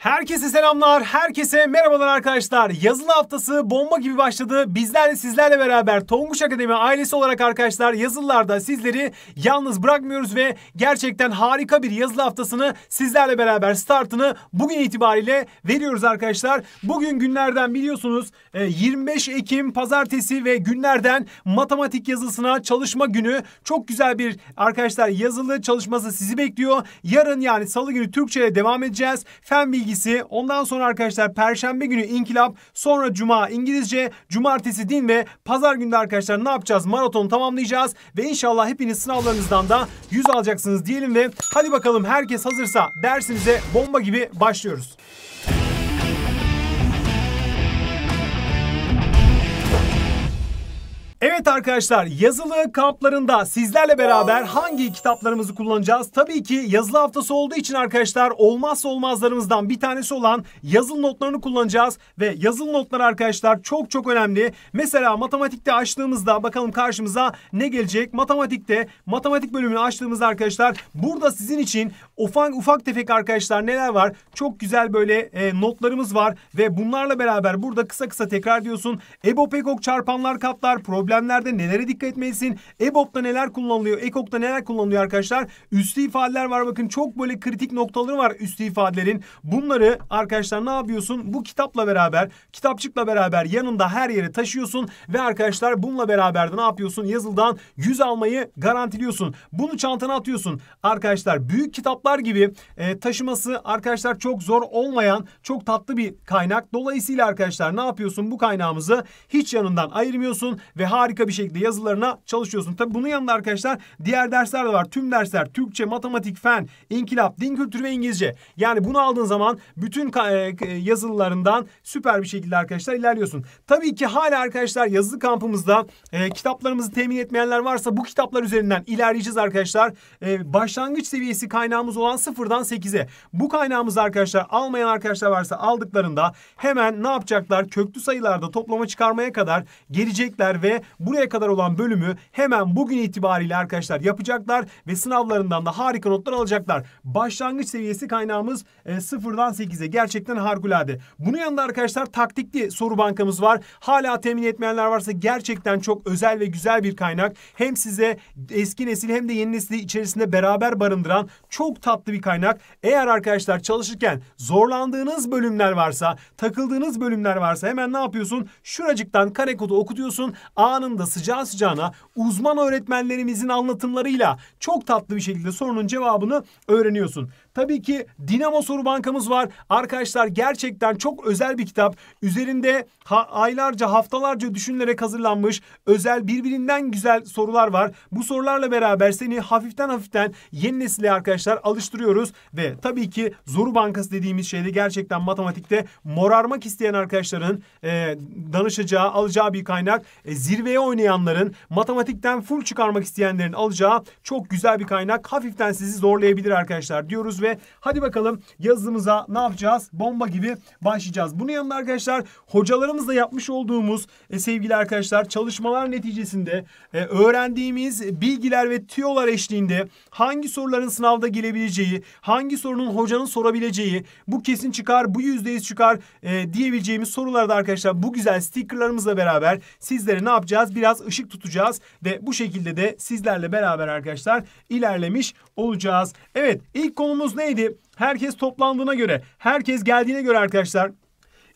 Herkese selamlar, herkese merhabalar arkadaşlar. Yazılı haftası bomba gibi başladı. Bizler de sizlerle beraber Tonguç Akademi ailesi olarak arkadaşlar yazılılarda sizleri yalnız bırakmıyoruz ve gerçekten harika bir yazılı haftasını sizlerle beraber startını bugün itibariyle veriyoruz arkadaşlar. Bugün günlerden biliyorsunuz 25 e, Ekim pazartesi ve günlerden matematik yazısına çalışma günü. Çok güzel bir arkadaşlar yazılı çalışması sizi bekliyor. Yarın yani salı günü Türkçe'ye devam edeceğiz. Fen bilgi bilgisi. Ondan sonra arkadaşlar perşembe günü inkılap, sonra cuma İngilizce, cumartesi din ve pazar günü arkadaşlar ne yapacağız? Maratonu tamamlayacağız ve inşallah hepiniz sınavlarınızdan da 100 alacaksınız diyelim ve hadi bakalım herkes hazırsa dersimize bomba gibi başlıyoruz. Evet arkadaşlar yazılı kamplarında sizlerle beraber hangi kitaplarımızı kullanacağız? Tabii ki yazılı haftası olduğu için arkadaşlar olmazsa olmazlarımızdan bir tanesi olan yazılı notlarını kullanacağız. Ve yazılı notlar arkadaşlar çok çok önemli. Mesela matematikte açtığımızda bakalım karşımıza ne gelecek? Matematikte matematik bölümünü açtığımızda arkadaşlar burada sizin için ufak, ufak tefek arkadaşlar neler var? Çok güzel böyle e, notlarımız var ve bunlarla beraber burada kısa kısa tekrar diyorsun. Ebopekok çarpanlar katlar problem problemlerde nelere dikkat etmelisin? EBOB'da neler kullanılıyor? EKOK'ta neler kullanılıyor arkadaşlar? Üstü ifadeler var bakın. Çok böyle kritik noktaları var üstü ifadelerin. Bunları arkadaşlar ne yapıyorsun? Bu kitapla beraber, kitapçıkla beraber yanında her yere taşıyorsun ve arkadaşlar bununla beraber de ne yapıyorsun? Yazıldan 100 almayı garantiliyorsun. Bunu çantana atıyorsun. Arkadaşlar büyük kitaplar gibi e, taşıması arkadaşlar çok zor olmayan çok tatlı bir kaynak. Dolayısıyla arkadaşlar ne yapıyorsun? Bu kaynağımızı hiç yanından ayırmıyorsun ve hala harika bir şekilde yazılarına çalışıyorsun. Tabi bunun yanında arkadaşlar diğer dersler de var. Tüm dersler Türkçe, matematik, fen, inkılap, din kültürü ve İngilizce. Yani bunu aldığın zaman bütün e, e, yazılılarından süper bir şekilde arkadaşlar ilerliyorsun. Tabii ki hala arkadaşlar yazılı kampımızda e, kitaplarımızı temin etmeyenler varsa bu kitaplar üzerinden ilerleyeceğiz arkadaşlar. E, başlangıç seviyesi kaynağımız olan 0'dan 8'e. Bu kaynağımızı arkadaşlar almayan arkadaşlar varsa aldıklarında hemen ne yapacaklar? Köklü sayılarda toplama çıkarmaya kadar gelecekler ve buraya kadar olan bölümü hemen bugün itibariyle arkadaşlar yapacaklar ve sınavlarından da harika notlar alacaklar. Başlangıç seviyesi kaynağımız e, sıfırdan 8'e gerçekten harikulade. Bunun yanında arkadaşlar taktikli soru bankamız var. Hala temin etmeyenler varsa gerçekten çok özel ve güzel bir kaynak. Hem size eski nesil hem de yeni nesil içerisinde beraber barındıran çok tatlı bir kaynak. Eğer arkadaşlar çalışırken zorlandığınız bölümler varsa, takıldığınız bölümler varsa hemen ne yapıyorsun? Şuracıktan kare kodu okutuyorsun. Anında anında sıcağı sıcağına uzman öğretmenlerimizin anlatımlarıyla çok tatlı bir şekilde sorunun cevabını öğreniyorsun. Tabii ki Dinamo Soru Bankamız var. Arkadaşlar gerçekten çok özel bir kitap. Üzerinde ha aylarca haftalarca düşünülerek hazırlanmış özel birbirinden güzel sorular var. Bu sorularla beraber seni hafiften hafiften yeni nesile arkadaşlar alıştırıyoruz. Ve tabii ki Zoru Bankası dediğimiz şeyde gerçekten matematikte morarmak isteyen arkadaşların e, danışacağı, alacağı bir kaynak. E, zirveye oynayanların, matematikten full çıkarmak isteyenlerin alacağı çok güzel bir kaynak. Hafiften sizi zorlayabilir arkadaşlar diyoruz ve hadi bakalım yazımıza ne yapacağız? Bomba gibi başlayacağız. Bunun yanında arkadaşlar hocalarımızla yapmış olduğumuz e, sevgili arkadaşlar çalışmalar neticesinde e, öğrendiğimiz bilgiler ve tüyolar eşliğinde hangi soruların sınavda gelebileceği, hangi sorunun hocanın sorabileceği, bu kesin çıkar, bu yüzdeyiz çıkar e, diyebileceğimiz sorularda arkadaşlar bu güzel stickerlarımızla beraber sizlere ne yapacağız? Biraz ışık tutacağız ve bu şekilde de sizlerle beraber arkadaşlar ilerlemiş olacağız. Evet ilk konumuz Konumuz neydi? Herkes toplandığına göre, herkes geldiğine göre arkadaşlar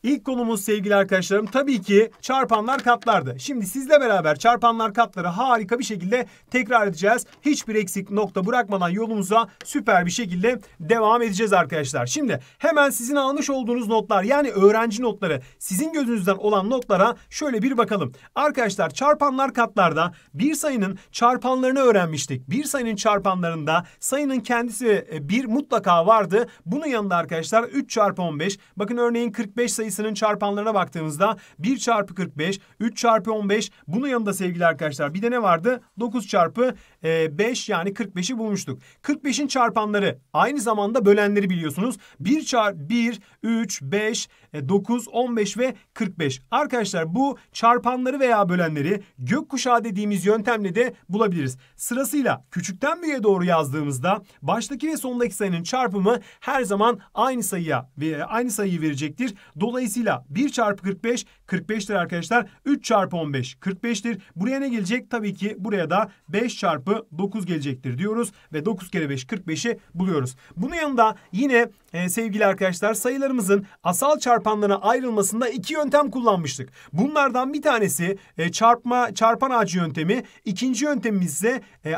İlk konumuz sevgili arkadaşlarım tabii ki çarpanlar katlardı. Şimdi sizle beraber çarpanlar katları harika bir şekilde tekrar edeceğiz. Hiçbir eksik nokta bırakmadan yolumuza süper bir şekilde devam edeceğiz arkadaşlar. Şimdi hemen sizin almış olduğunuz notlar yani öğrenci notları sizin gözünüzden olan notlara şöyle bir bakalım. Arkadaşlar çarpanlar katlarda bir sayının çarpanlarını öğrenmiştik. Bir sayının çarpanlarında sayının kendisi e, bir mutlaka vardı. Bunun yanında arkadaşlar 3 çarpı 15 bakın örneğin 45 sayısı sayısının çarpanlarına baktığımızda 1 çarpı 45, 3 çarpı 15 bunun yanında sevgili arkadaşlar bir de ne vardı? 9 çarpı 5 e, yani 45'i bulmuştuk. 45'in çarpanları aynı zamanda bölenleri biliyorsunuz. 1 çarpı 1, 3, 5, 9, e, 15 ve 45. Arkadaşlar bu çarpanları veya bölenleri gökkuşağı dediğimiz yöntemle de bulabiliriz. Sırasıyla küçükten büyüğe doğru yazdığımızda baştaki ve sondaki sayının çarpımı her zaman aynı sayıya ve aynı sayıyı verecektir. Dolayısıyla 1 çarpı 45 45'tir arkadaşlar. 3 çarpı 15 45'tir. Buraya ne gelecek? Tabii ki buraya da 5 çarpı 9 gelecektir diyoruz. Ve 9 kere 5 45'i buluyoruz. Bunun yanında yine e, sevgili arkadaşlar sayılarımızın asal çarpanlarına ayrılmasında iki yöntem kullanmıştık. Bunlardan bir tanesi e, çarpma çarpan ağacı yöntemi. İkinci yöntemimiz ise e,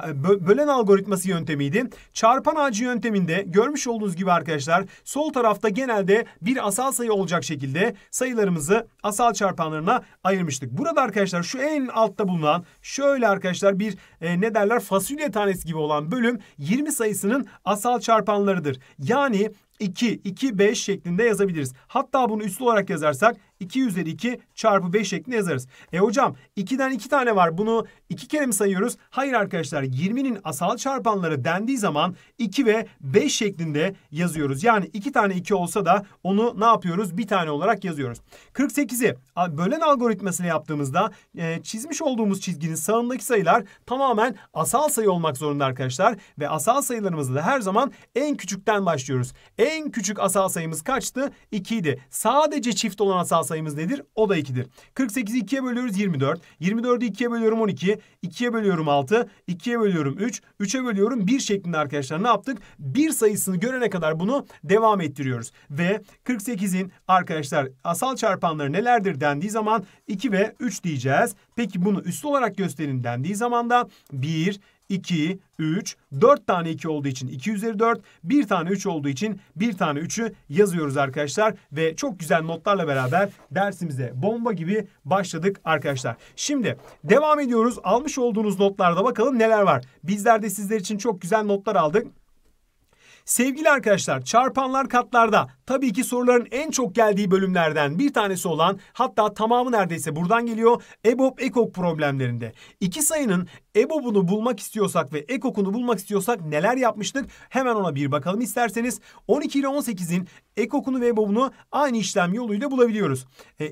bölen algoritması yöntemiydi. Çarpan ağacı yönteminde görmüş olduğunuz gibi arkadaşlar sol tarafta genelde bir asal sayı olacak şekilde sayılarımızı asal çarpanlarına ayırmıştık. Burada arkadaşlar şu en altta bulunan şöyle arkadaşlar bir e, ne derler fasulye tanesi gibi olan bölüm 20 sayısının asal çarpanlarıdır. Yani 2, 2, 5 şeklinde yazabiliriz. Hatta bunu üslü olarak yazarsak 2 üzeri 2 çarpı 5 şeklinde yazarız. E hocam 2'den 2 tane var. Bunu 2 kere mi sayıyoruz? Hayır arkadaşlar 20'nin asal çarpanları dendiği zaman 2 ve 5 şeklinde yazıyoruz. Yani 2 tane 2 olsa da onu ne yapıyoruz? Bir tane olarak yazıyoruz. 48'i bölen algoritmasıyla yaptığımızda e, çizmiş olduğumuz çizginin sağındaki sayılar tamamen asal sayı olmak zorunda arkadaşlar. Ve asal sayılarımızı da her zaman en küçükten başlıyoruz. En küçük asal sayımız kaçtı? 2 Sadece çift olan asal sayımız nedir? O da 2'dir. 48'i 2'ye bölüyoruz 24. 24'ü 2'ye bölüyorum 12. 2'ye bölüyorum 6. 2'ye bölüyorum 3. 3'e bölüyorum 1 şeklinde arkadaşlar ne yaptık? 1 sayısını görene kadar bunu devam ettiriyoruz. Ve 48'in arkadaşlar asal çarpanları nelerdir dendiği zaman 2 ve 3 diyeceğiz. Peki bunu üslü olarak gösterin dendiği zaman da 1, 2, 3, 4 tane 2 olduğu için 2 üzeri 4, 1 tane 3 olduğu için 1 tane 3'ü yazıyoruz arkadaşlar. Ve çok güzel notlarla beraber dersimize bomba gibi başladık arkadaşlar. Şimdi devam ediyoruz. Almış olduğunuz notlarda bakalım neler var. Bizler de sizler için çok güzel notlar aldık. Sevgili arkadaşlar çarpanlar katlarda tabii ki soruların en çok geldiği bölümlerden bir tanesi olan hatta tamamı neredeyse buradan geliyor EBOB EKOK problemlerinde. İki sayının EBOB'unu bulmak istiyorsak ve EKOK'unu bulmak istiyorsak neler yapmıştık? Hemen ona bir bakalım isterseniz. 12 ile 18'in EKOK'unu ve EBOB'unu aynı işlem yoluyla bulabiliyoruz.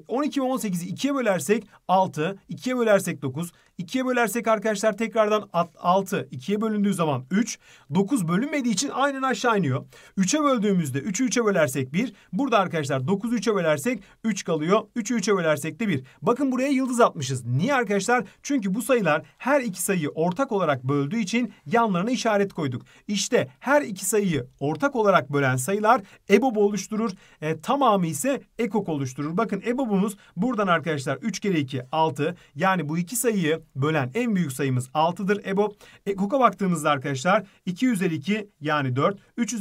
12 e, ve 18'i 2'ye bölersek 6, 2'ye bölersek 9, 2'ye bölersek arkadaşlar tekrardan 6. 2'ye bölündüğü zaman 3. 9 bölünmediği için aynen aşağı iniyor. 3'e böldüğümüzde 3'ü 3'e bölersek 1. Burada arkadaşlar 9'u 3'e bölersek 3 kalıyor. 3'ü 3'e bölersek de 1. Bakın buraya yıldız atmışız. Niye arkadaşlar? Çünkü bu sayılar her iki sayıyı ortak olarak böldüğü için yanlarına işaret koyduk. İşte her iki sayıyı ortak olarak bölen sayılar EBOB oluşturur. E, tamamı ise EKOK oluşturur. Bakın EBOB'umuz buradan arkadaşlar 3 kere 2 6. Yani bu iki sayıyı bölen en büyük sayımız 6'dır EBOB. EKOK'a baktığımızda arkadaşlar 2 yani 4, 3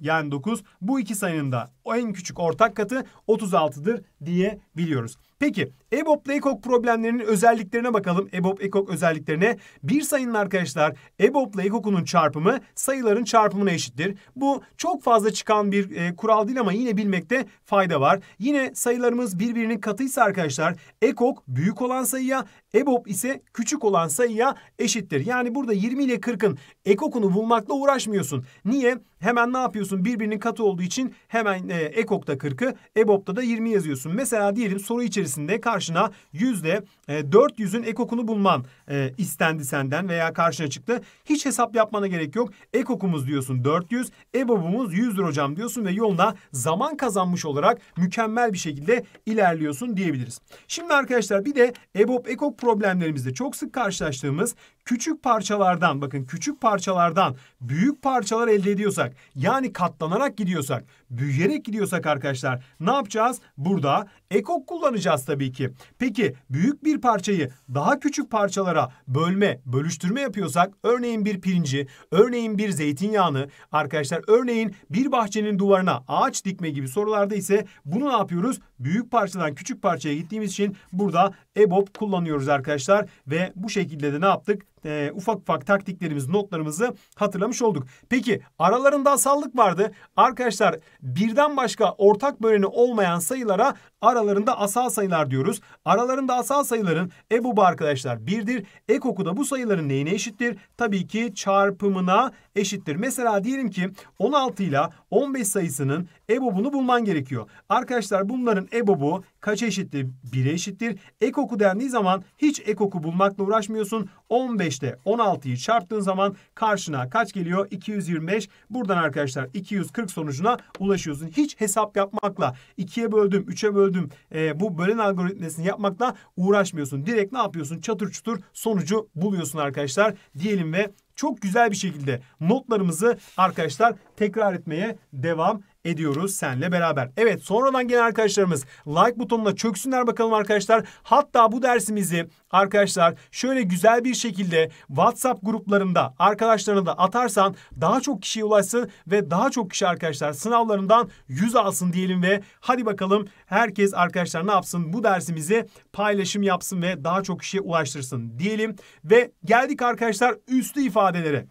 yani 9. Bu iki sayının da en küçük ortak katı 36'dır diyebiliyoruz. Peki EBOB ile EKOK problemlerinin özelliklerine bakalım. EBOB EKOK özelliklerine. Bir sayının arkadaşlar EBOB ile EKOK'unun çarpımı sayıların çarpımına eşittir. Bu çok fazla çıkan bir e, kural değil ama yine bilmekte fayda var. Yine sayılarımız birbirinin katıysa arkadaşlar EKOK büyük olan sayıya EBOB ise küçük olan sayıya eşittir. Yani burada 20 ile 40'ın ekokunu bulmakla uğraşmıyorsun. Niye? Hemen ne yapıyorsun? Birbirinin katı olduğu için hemen e, ekokta 40'ı, EBOB'da da 20 yazıyorsun. Mesela diyelim soru içerisinde karşına yüzde e, 400'ün ekokunu bulman e, istendi senden veya karşına çıktı. Hiç hesap yapmana gerek yok. Ekokumuz diyorsun 400, EBOB'umuz 100'dür hocam diyorsun ve yoluna zaman kazanmış olarak mükemmel bir şekilde ilerliyorsun diyebiliriz. Şimdi arkadaşlar bir de EBOB ekok problemlerimizde çok sık karşılaştığımız küçük parçalardan bakın küçük parçalardan büyük parçalar elde ediyorsak yani katlanarak gidiyorsak büyüyerek gidiyorsak arkadaşlar ne yapacağız? Burada ekok kullanacağız tabii ki. Peki büyük bir parçayı daha küçük parçalara bölme, bölüştürme yapıyorsak örneğin bir pirinci, örneğin bir zeytinyağını arkadaşlar örneğin bir bahçenin duvarına ağaç dikme gibi sorularda ise bunu ne yapıyoruz? Büyük parçadan küçük parçaya gittiğimiz için burada EBOB kullanıyoruz arkadaşlar ve bu şekilde de ne yaptık? e, ufak ufak taktiklerimiz, notlarımızı hatırlamış olduk. Peki aralarında asallık vardı. Arkadaşlar birden başka ortak böleni olmayan sayılara aralarında asal sayılar diyoruz. Aralarında asal sayıların ebubu arkadaşlar birdir. Ekoku da bu sayıların neyine eşittir? Tabii ki çarpımına eşittir. Mesela diyelim ki 16 ile 15 sayısının EBOB'unu bulman gerekiyor. Arkadaşlar bunların EBOB'u kaç eşittir? 1'e eşittir. Ekoku dendiği zaman hiç ekoku bulmakla uğraşmıyorsun. 15'te 16'yı çarptığın zaman karşına kaç geliyor? 225. Buradan arkadaşlar 240 sonucuna ulaşıyorsun. Hiç hesap yapmakla 2'ye böldüm, 3'e böldüm e, bu bölen algoritmasını yapmakla uğraşmıyorsun. Direkt ne yapıyorsun? Çatır çutur sonucu buluyorsun arkadaşlar diyelim ve çok güzel bir şekilde notlarımızı arkadaşlar tekrar etmeye devam ediyoruz senle beraber. Evet sonradan gelen arkadaşlarımız like butonuna çöksünler bakalım arkadaşlar. Hatta bu dersimizi arkadaşlar şöyle güzel bir şekilde WhatsApp gruplarında arkadaşlarına da atarsan daha çok kişiye ulaşsın ve daha çok kişi arkadaşlar sınavlarından yüz alsın diyelim ve hadi bakalım herkes arkadaşlar ne yapsın bu dersimizi paylaşım yapsın ve daha çok kişiye ulaştırsın diyelim ve geldik arkadaşlar üstü ifadelere.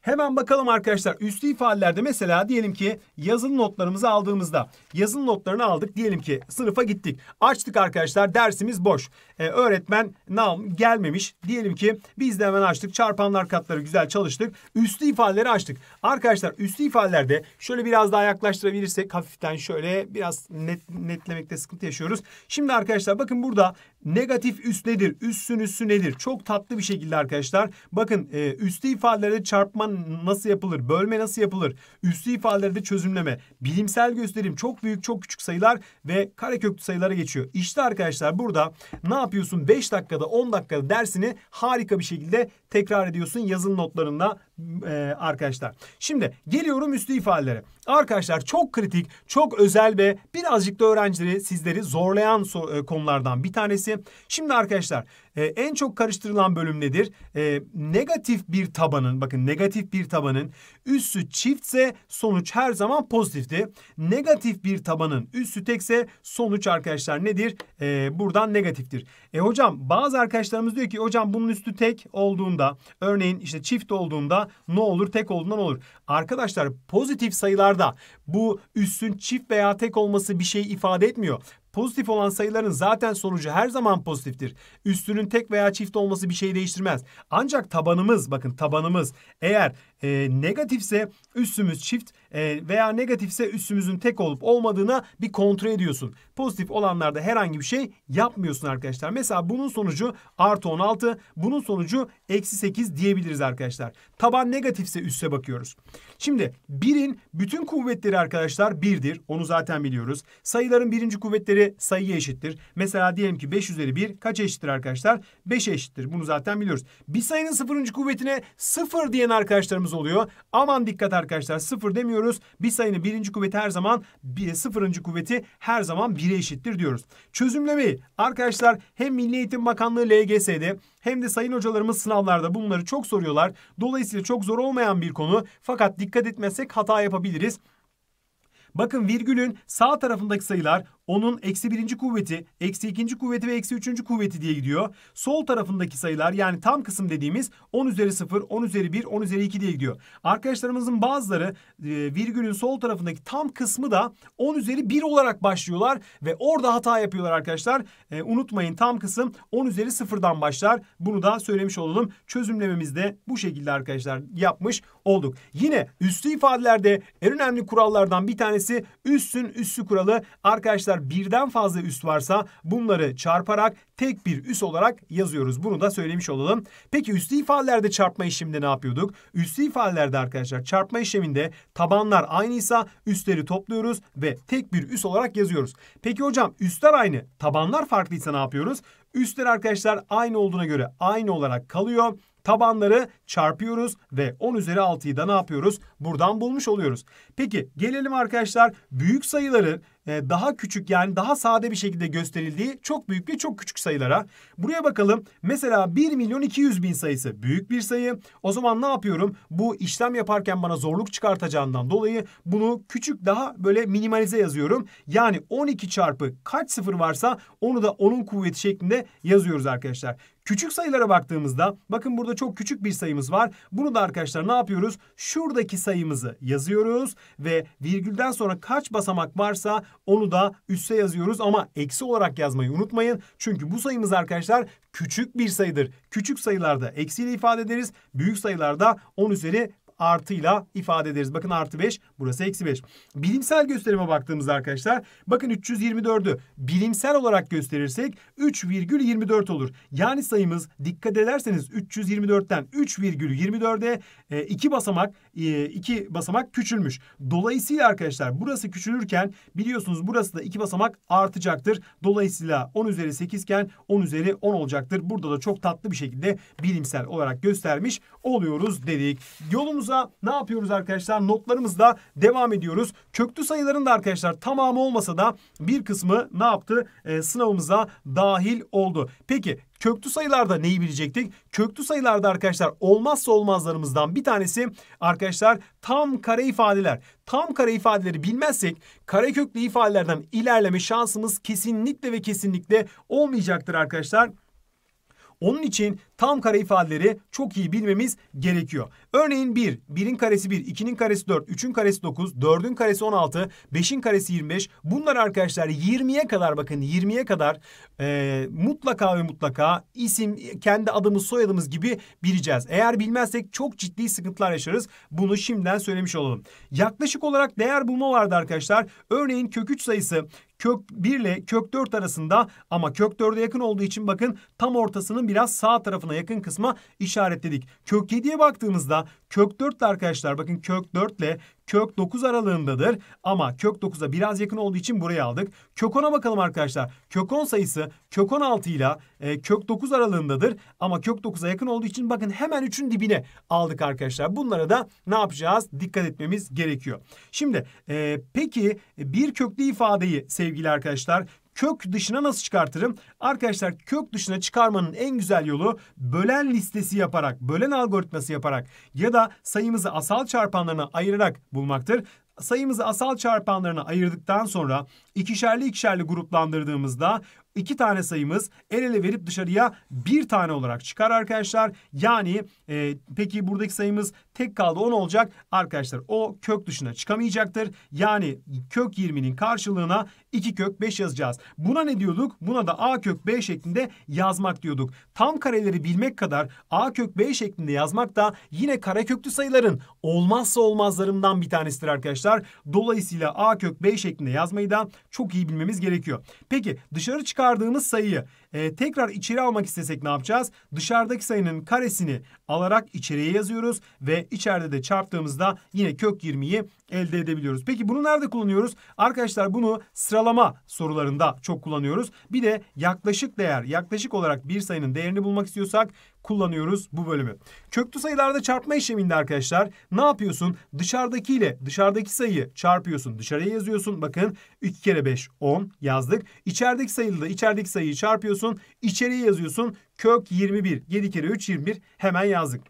Hemen bakalım arkadaşlar üstü ifadelerde mesela diyelim ki yazılı notlarımızı aldığımızda yazılı notlarını aldık diyelim ki sınıfa gittik. Açtık arkadaşlar dersimiz boş e, öğretmen nam gelmemiş. Diyelim ki biz de hemen açtık. Çarpanlar katları güzel çalıştık. Üslü ifadeleri açtık. Arkadaşlar üslü ifadelerde şöyle biraz daha yaklaştırabilirsek hafiften şöyle biraz net, netlemekte sıkıntı yaşıyoruz. Şimdi arkadaşlar bakın burada negatif üst nedir? Üssün üstü nedir? Çok tatlı bir şekilde arkadaşlar. Bakın e, üslü ifadelerde çarpma nasıl yapılır? Bölme nasıl yapılır? Üslü ifadelerde çözümleme. Bilimsel gösterim çok büyük çok küçük sayılar ve kareköklü sayılara geçiyor. İşte arkadaşlar burada ne yapıyoruz? yapıyorsun? 5 dakikada 10 dakikada dersini harika bir şekilde tekrar ediyorsun yazılı notlarında e, arkadaşlar. Şimdi geliyorum üstü ifadelere. Arkadaşlar çok kritik, çok özel ve birazcık da öğrencileri sizleri zorlayan so e, konulardan bir tanesi. Şimdi arkadaşlar e, en çok karıştırılan bölüm nedir? E, negatif bir tabanın, bakın negatif bir tabanın üssü çiftse sonuç her zaman pozitifti. Negatif bir tabanın üssü tekse sonuç arkadaşlar nedir? E, buradan negatiftir. E hocam bazı arkadaşlarımız diyor ki hocam bunun üstü tek olduğunda, örneğin işte çift olduğunda ne olur tek olduğundan olur. Arkadaşlar pozitif sayılarda bu üssün çift veya tek olması bir şey ifade etmiyor. Pozitif olan sayıların zaten sonucu her zaman pozitiftir. Üstünün tek veya çift olması bir şey değiştirmez. Ancak tabanımız bakın tabanımız eğer e, negatifse üssümüz çift e, veya negatifse üssümüzün tek olup olmadığına bir kontrol ediyorsun. Pozitif olanlarda herhangi bir şey yapmıyorsun arkadaşlar. Mesela bunun sonucu artı 16, bunun sonucu eksi 8 diyebiliriz arkadaşlar. Taban negatifse üsse bakıyoruz. Şimdi birin bütün kuvvetleri arkadaşlar birdir. Onu zaten biliyoruz. Sayıların birinci kuvvetleri sayıya eşittir. Mesela diyelim ki 5 üzeri 1 kaç eşittir arkadaşlar? 5 eşittir. Bunu zaten biliyoruz. Bir sayının sıfırıncı kuvvetine sıfır diyen arkadaşlarımız sıfırımız oluyor. Aman dikkat arkadaşlar sıfır demiyoruz. Bir sayının birinci kuvveti her zaman bir, sıfırıncı kuvveti her zaman bire eşittir diyoruz. Çözümlemeyi arkadaşlar hem Milli Eğitim Bakanlığı LGS'de hem de sayın hocalarımız sınavlarda bunları çok soruyorlar. Dolayısıyla çok zor olmayan bir konu fakat dikkat etmezsek hata yapabiliriz. Bakın virgülün sağ tarafındaki sayılar onun eksi birinci kuvveti, eksi ikinci kuvveti ve eksi üçüncü kuvveti diye gidiyor. Sol tarafındaki sayılar yani tam kısım dediğimiz 10 üzeri 0, 10 üzeri 1, 10 üzeri 2 diye gidiyor. Arkadaşlarımızın bazıları e, virgülün sol tarafındaki tam kısmı da 10 üzeri 1 olarak başlıyorlar ve orada hata yapıyorlar arkadaşlar. E, unutmayın tam kısım 10 üzeri 0'dan başlar. Bunu da söylemiş olalım. Çözümlememizde bu şekilde arkadaşlar yapmış olduk. Yine üstü ifadelerde en önemli kurallardan bir tanesi üstün üssü kuralı. Arkadaşlar birden fazla üs varsa bunları çarparak tek bir üs olarak yazıyoruz. Bunu da söylemiş olalım. Peki üslü ifadelerde çarpma işleminde ne yapıyorduk? Üslü ifadelerde arkadaşlar çarpma işleminde tabanlar aynıysa üsleri topluyoruz ve tek bir üs olarak yazıyoruz. Peki hocam üsler aynı, tabanlar farklıysa ne yapıyoruz? Üsler arkadaşlar aynı olduğuna göre aynı olarak kalıyor. Tabanları çarpıyoruz ve 10 üzeri 6'yı da ne yapıyoruz? Buradan bulmuş oluyoruz. Peki gelelim arkadaşlar büyük sayıların ee, daha küçük yani daha sade bir şekilde gösterildiği çok büyük ve çok küçük sayılara. Buraya bakalım. Mesela 1 milyon 200 bin sayısı büyük bir sayı. O zaman ne yapıyorum? Bu işlem yaparken bana zorluk çıkartacağından dolayı bunu küçük daha böyle minimalize yazıyorum. Yani 12 çarpı kaç sıfır varsa onu da onun kuvveti şeklinde yazıyoruz arkadaşlar. Küçük sayılara baktığımızda bakın burada çok küçük bir sayımız var. Bunu da arkadaşlar ne yapıyoruz? Şuradaki sayımızı yazıyoruz ve virgülden sonra kaç basamak varsa onu da üste yazıyoruz ama eksi olarak yazmayı unutmayın. Çünkü bu sayımız arkadaşlar küçük bir sayıdır. Küçük sayılarda eksiyle ifade ederiz. Büyük sayılarda 10 üzeri artıyla ifade ederiz. Bakın artı 5 burası eksi 5. Bilimsel gösterime baktığımızda arkadaşlar bakın 324'ü bilimsel olarak gösterirsek 3,24 olur. Yani sayımız dikkat ederseniz 324'ten 3,24'e e, iki basamak e, iki basamak küçülmüş. Dolayısıyla arkadaşlar burası küçülürken biliyorsunuz burası da iki basamak artacaktır. Dolayısıyla 10 üzeri 8 iken 10 üzeri 10 olacaktır. Burada da çok tatlı bir şekilde bilimsel olarak göstermiş oluyoruz dedik. Yolumuza ne yapıyoruz arkadaşlar? Notlarımızla devam ediyoruz. Köklü sayıların da arkadaşlar tamamı olmasa da bir kısmı ne yaptı? E, sınavımıza dahil oldu. Peki Köklü sayılarda neyi bilecektik? Köklü sayılarda arkadaşlar olmazsa olmazlarımızdan bir tanesi arkadaşlar tam kare ifadeler. Tam kare ifadeleri bilmezsek kare köklü ifadelerden ilerleme şansımız kesinlikle ve kesinlikle olmayacaktır arkadaşlar. Onun için tam kare ifadeleri çok iyi bilmemiz gerekiyor. Örneğin 1, 1'in karesi 1, 2'nin karesi 4, 3'ün karesi 9, 4'ün karesi 16, 5'in karesi 25. Bunlar arkadaşlar 20'ye kadar bakın 20'ye kadar e, mutlaka ve mutlaka isim, kendi adımız, soyadımız gibi bileceğiz. Eğer bilmezsek çok ciddi sıkıntılar yaşarız. Bunu şimdiden söylemiş olalım. Yaklaşık olarak değer bulma vardı arkadaşlar örneğin kök 3 sayısı kök 1 ile kök 4 arasında ama kök 4'e yakın olduğu için bakın tam ortasının biraz sağ tarafına alanına yakın kısma işaretledik. Kök 7'ye baktığımızda kök 4 arkadaşlar bakın kök 4 ile kök 9 aralığındadır. Ama kök 9'a biraz yakın olduğu için burayı aldık. Kök 10'a bakalım arkadaşlar. Kök 10 sayısı kök 16 ile e, kök 9 aralığındadır. Ama kök 9'a yakın olduğu için bakın hemen 3'ün dibine aldık arkadaşlar. Bunlara da ne yapacağız? Dikkat etmemiz gerekiyor. Şimdi e, peki bir köklü ifadeyi sevgili arkadaşlar kök dışına nasıl çıkartırım? Arkadaşlar kök dışına çıkarmanın en güzel yolu bölen listesi yaparak, bölen algoritması yaparak ya da sayımızı asal çarpanlarına ayırarak bulmaktır sayımızı asal çarpanlarına ayırdıktan sonra ikişerli ikişerli gruplandırdığımızda iki tane sayımız el ele verip dışarıya bir tane olarak çıkar arkadaşlar. Yani e, peki buradaki sayımız tek kaldı 10 olacak. Arkadaşlar o kök dışına çıkamayacaktır. Yani kök 20'nin karşılığına 2 kök 5 yazacağız. Buna ne diyorduk? Buna da a kök b şeklinde yazmak diyorduk. Tam kareleri bilmek kadar a kök b şeklinde yazmak da yine kare köklü sayıların olmazsa olmazlarından bir tanesidir arkadaşlar. Dolayısıyla a kök b şeklinde yazmayı da çok iyi bilmemiz gerekiyor. Peki dışarı çıkardığımız sayıyı e, tekrar içeri almak istesek ne yapacağız? Dışarıdaki sayının karesini alarak içeriye yazıyoruz ve içeride de çarptığımızda yine kök 20'yi elde edebiliyoruz. Peki bunu nerede kullanıyoruz? Arkadaşlar bunu sıralama sorularında çok kullanıyoruz. Bir de yaklaşık değer, yaklaşık olarak bir sayının değerini bulmak istiyorsak kullanıyoruz bu bölümü. Köklü sayılarda çarpma işleminde arkadaşlar ne yapıyorsun? Dışarıdaki ile dışarıdaki sayıyı çarpıyorsun. Dışarıya yazıyorsun. Bakın 2 kere 5 10 yazdık. İçerideki sayıyla da içerideki sayıyı çarpıyorsun. İçeriye yazıyorsun. Kök 21. 7 kere 3 21 hemen yazdık.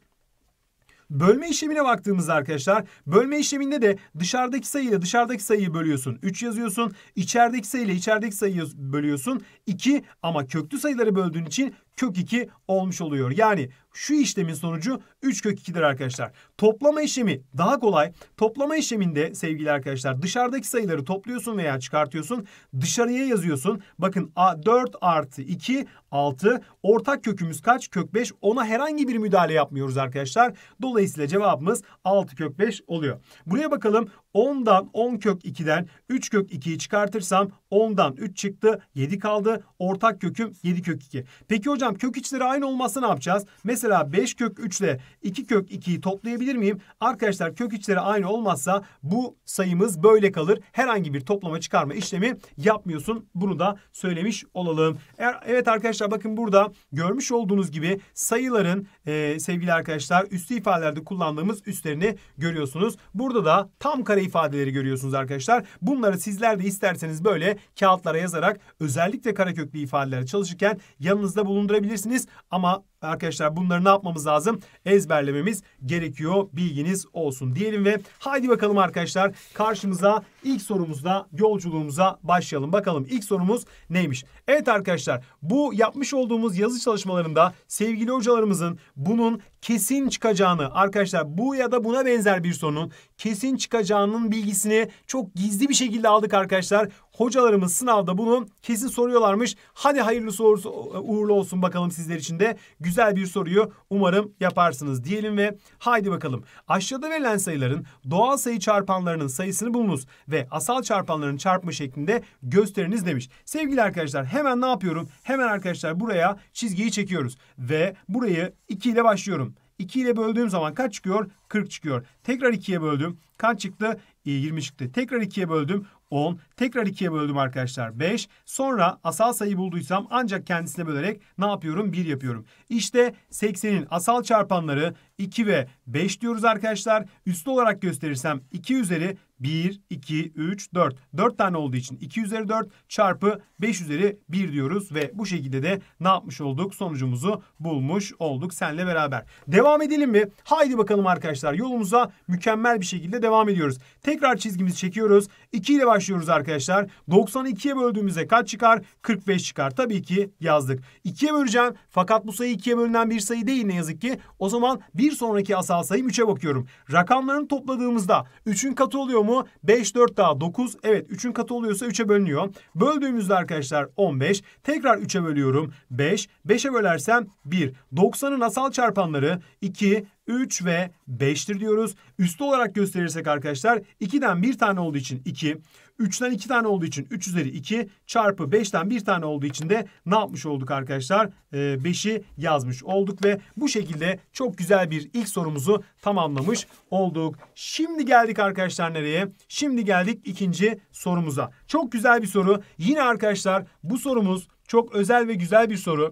Bölme işlemine baktığımızda arkadaşlar bölme işleminde de dışarıdaki sayıyla dışarıdaki sayıyı bölüyorsun. 3 yazıyorsun. İçerideki sayıyla içerideki sayıyı bölüyorsun. 2 ama köklü sayıları böldüğün için kök 2 olmuş oluyor. Yani şu işlemin sonucu 3 kök 2'dir arkadaşlar. Toplama işlemi daha kolay. Toplama işleminde sevgili arkadaşlar dışarıdaki sayıları topluyorsun veya çıkartıyorsun. Dışarıya yazıyorsun. Bakın 4 artı 2 6. Ortak kökümüz kaç? Kök 5. Ona herhangi bir müdahale yapmıyoruz arkadaşlar. Dolayısıyla cevabımız 6 kök 5 oluyor. Buraya bakalım. 10'dan 10 kök 2'den 3 kök 2'yi çıkartırsam 10'dan 3 çıktı. 7 kaldı. Ortak köküm 7 kök 2. Peki hocam Hocam kök içleri aynı olmazsa ne yapacağız? Mesela 5 kök 3 ile 2 kök 2'yi toplayabilir miyim? Arkadaşlar kök içleri aynı olmazsa bu sayımız böyle kalır. Herhangi bir toplama çıkarma işlemi yapmıyorsun. Bunu da söylemiş olalım. Eğer, evet arkadaşlar bakın burada görmüş olduğunuz gibi sayıların e, sevgili arkadaşlar üstü ifadelerde kullandığımız üstlerini görüyorsunuz. Burada da tam kare ifadeleri görüyorsunuz arkadaşlar. Bunları sizler de isterseniz böyle kağıtlara yazarak özellikle kareköklü ifadeler çalışırken yanınızda bulundurabilirsiniz bulundurabilirsiniz ama Arkadaşlar bunları ne yapmamız lazım? Ezberlememiz gerekiyor. Bilginiz olsun diyelim ve haydi bakalım arkadaşlar karşımıza ilk sorumuzda yolculuğumuza başlayalım. Bakalım ilk sorumuz neymiş? Evet arkadaşlar bu yapmış olduğumuz yazı çalışmalarında sevgili hocalarımızın bunun kesin çıkacağını arkadaşlar bu ya da buna benzer bir sorunun kesin çıkacağının bilgisini çok gizli bir şekilde aldık arkadaşlar. Hocalarımız sınavda bunu kesin soruyorlarmış. Hadi hayırlısı uğurlu olsun bakalım sizler için de. Güzel güzel bir soruyu umarım yaparsınız diyelim ve haydi bakalım. Aşağıda verilen sayıların doğal sayı çarpanlarının sayısını bulunuz ve asal çarpanların çarpma şeklinde gösteriniz demiş. Sevgili arkadaşlar hemen ne yapıyorum? Hemen arkadaşlar buraya çizgiyi çekiyoruz ve burayı 2 ile başlıyorum. 2 ile böldüğüm zaman kaç çıkıyor? 40 çıkıyor. Tekrar 2'ye böldüm. Kaç çıktı? 20 çıktı. Tekrar 2'ye böldüm. 10. Tekrar 2'ye böldüm arkadaşlar 5. Sonra asal sayı bulduysam ancak kendisine bölerek ne yapıyorum? 1 yapıyorum. İşte 80'in asal çarpanları 2 ve 5 diyoruz arkadaşlar. Üstü olarak gösterirsem 2 üzeri 1, 2, 3, 4. 4 tane olduğu için 2 üzeri 4 çarpı 5 üzeri 1 diyoruz. Ve bu şekilde de ne yapmış olduk? Sonucumuzu bulmuş olduk seninle beraber. Devam edelim mi? Haydi bakalım arkadaşlar yolumuza mükemmel bir şekilde devam ediyoruz. Tekrar çizgimizi çekiyoruz. 2 ile başlıyoruz arkadaşlar. 92'ye böldüğümüzde kaç çıkar? 45 çıkar. Tabii ki yazdık. 2'ye böleceğim. Fakat bu sayı 2'ye bölünen bir sayı değil ne yazık ki. O zaman bir sonraki asal sayım 3'e bakıyorum. Rakamların topladığımızda 3'ün katı oluyor mu? mu? 5, 4 daha 9. Evet 3'ün katı oluyorsa 3'e bölünüyor. Böldüğümüzde arkadaşlar 15. Tekrar 3'e bölüyorum. 5. 5'e bölersem 1. 90'ın asal çarpanları 2, 3 ve 5'tir diyoruz. Üstü olarak gösterirsek arkadaşlar 2'den 1 tane olduğu için 2, 3'ten 2 tane olduğu için 3 üzeri 2 çarpı 5'ten 1 tane olduğu için de ne yapmış olduk arkadaşlar? 5'i ee, yazmış olduk ve bu şekilde çok güzel bir ilk sorumuzu tamamlamış olduk. Şimdi geldik arkadaşlar nereye? Şimdi geldik ikinci sorumuza. Çok güzel bir soru. Yine arkadaşlar bu sorumuz çok özel ve güzel bir soru.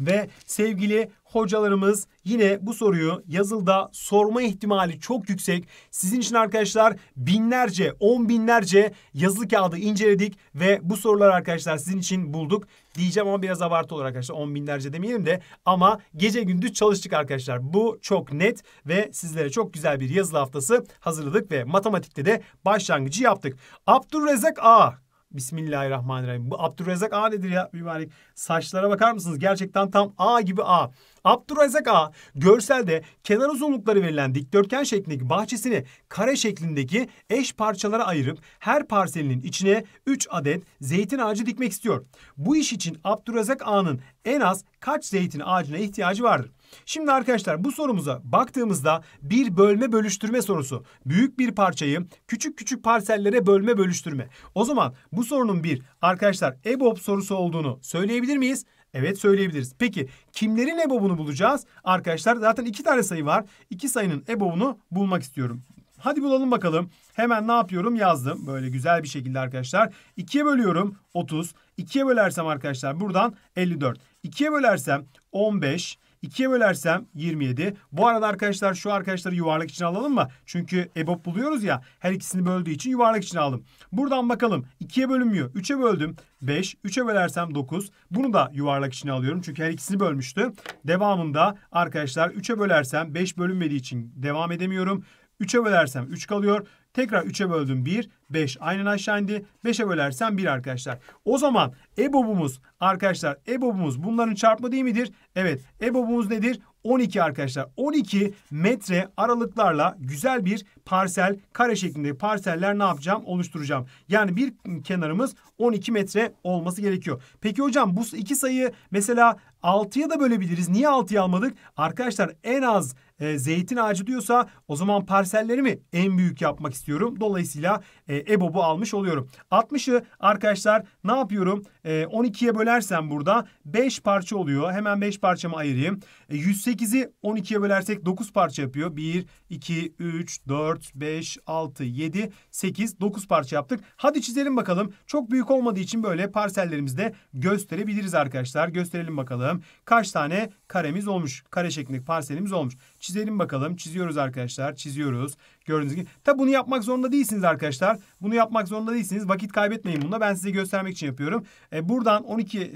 Ve sevgili hocalarımız yine bu soruyu yazılda sorma ihtimali çok yüksek. Sizin için arkadaşlar binlerce, on binlerce yazılı kağıdı inceledik ve bu soruları arkadaşlar sizin için bulduk. Diyeceğim ama biraz abartı olarak arkadaşlar. On binlerce demeyelim de ama gece gündüz çalıştık arkadaşlar. Bu çok net ve sizlere çok güzel bir yazılı haftası hazırladık ve matematikte de başlangıcı yaptık. Abdurrezek A Bismillahirrahmanirrahim. Bu Abdurrezzak A nedir ya mübarek? Saçlara bakar mısınız? Gerçekten tam A gibi A. Abdurrezzak A görselde kenar uzunlukları verilen dikdörtgen şeklindeki bahçesini kare şeklindeki eş parçalara ayırıp her parselinin içine 3 adet zeytin ağacı dikmek istiyor. Bu iş için Abdurrezzak A'nın en az kaç zeytin ağacına ihtiyacı vardır? Şimdi arkadaşlar bu sorumuza baktığımızda bir bölme bölüştürme sorusu. Büyük bir parçayı küçük küçük parsellere bölme bölüştürme. O zaman bu sorunun bir arkadaşlar EBOB sorusu olduğunu söyleyebilir miyiz? Evet söyleyebiliriz. Peki kimlerin EBOB'unu bulacağız? Arkadaşlar zaten iki tane sayı var. İki sayının EBOB'unu bulmak istiyorum. Hadi bulalım bakalım. Hemen ne yapıyorum yazdım. Böyle güzel bir şekilde arkadaşlar. 2'ye bölüyorum 30. 2'ye bölersem arkadaşlar buradan 54. 2'ye bölersem 15. 2'ye bölersem 27. Bu arada arkadaşlar şu arkadaşları yuvarlak için alalım mı? Çünkü EBOB buluyoruz ya her ikisini böldüğü için yuvarlak için aldım. Buradan bakalım 2'ye bölünmüyor. 3'e böldüm 5. 3'e bölersem 9. Bunu da yuvarlak için alıyorum. Çünkü her ikisini bölmüştü. Devamında arkadaşlar 3'e bölersem 5 bölünmediği için devam edemiyorum. 3'e bölersem 3 kalıyor. Tekrar 3'e böldüm 1. 5 aynen aşağı indi. 5'e bölersen 1 arkadaşlar. O zaman EBOB'umuz arkadaşlar EBOB'umuz bunların çarpımı değil midir? Evet. EBOB'umuz nedir? 12 arkadaşlar. 12 metre aralıklarla güzel bir parsel, kare şeklinde parseller ne yapacağım? Oluşturacağım. Yani bir kenarımız 12 metre olması gerekiyor. Peki hocam bu iki sayı mesela 6'ya da bölebiliriz. Niye 6'ya almadık? Arkadaşlar en az e, zeytin ağacı diyorsa o zaman parsellerimi en büyük yapmak istiyorum. Dolayısıyla e, EBOB'u almış oluyorum. 60'ı arkadaşlar ne yapıyorum? 12'ye ee, bölersem burada 5 parça oluyor. Hemen 5 parçamı ayırayım. E, 108'i 12'ye bölersek 9 parça yapıyor. 1, 2, 3, 4, 5, 6, 7, 8, 9 parça yaptık. Hadi çizelim bakalım. Çok büyük olmadığı için böyle parsellerimizde gösterebiliriz arkadaşlar. Gösterelim bakalım. Kaç tane karemiz olmuş? Kare şeklindeki parselimiz olmuş. Çizelim bakalım. Çiziyoruz arkadaşlar. Çiziyoruz. Gördüğünüz gibi. Tabi bunu yapmak zorunda değilsiniz arkadaşlar. Bunu yapmak zorunda değilsiniz. Vakit kaybetmeyin bununla. Ben size göstermek için yapıyorum. E, buradan 12 e,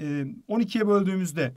12'ye böldüğümüzde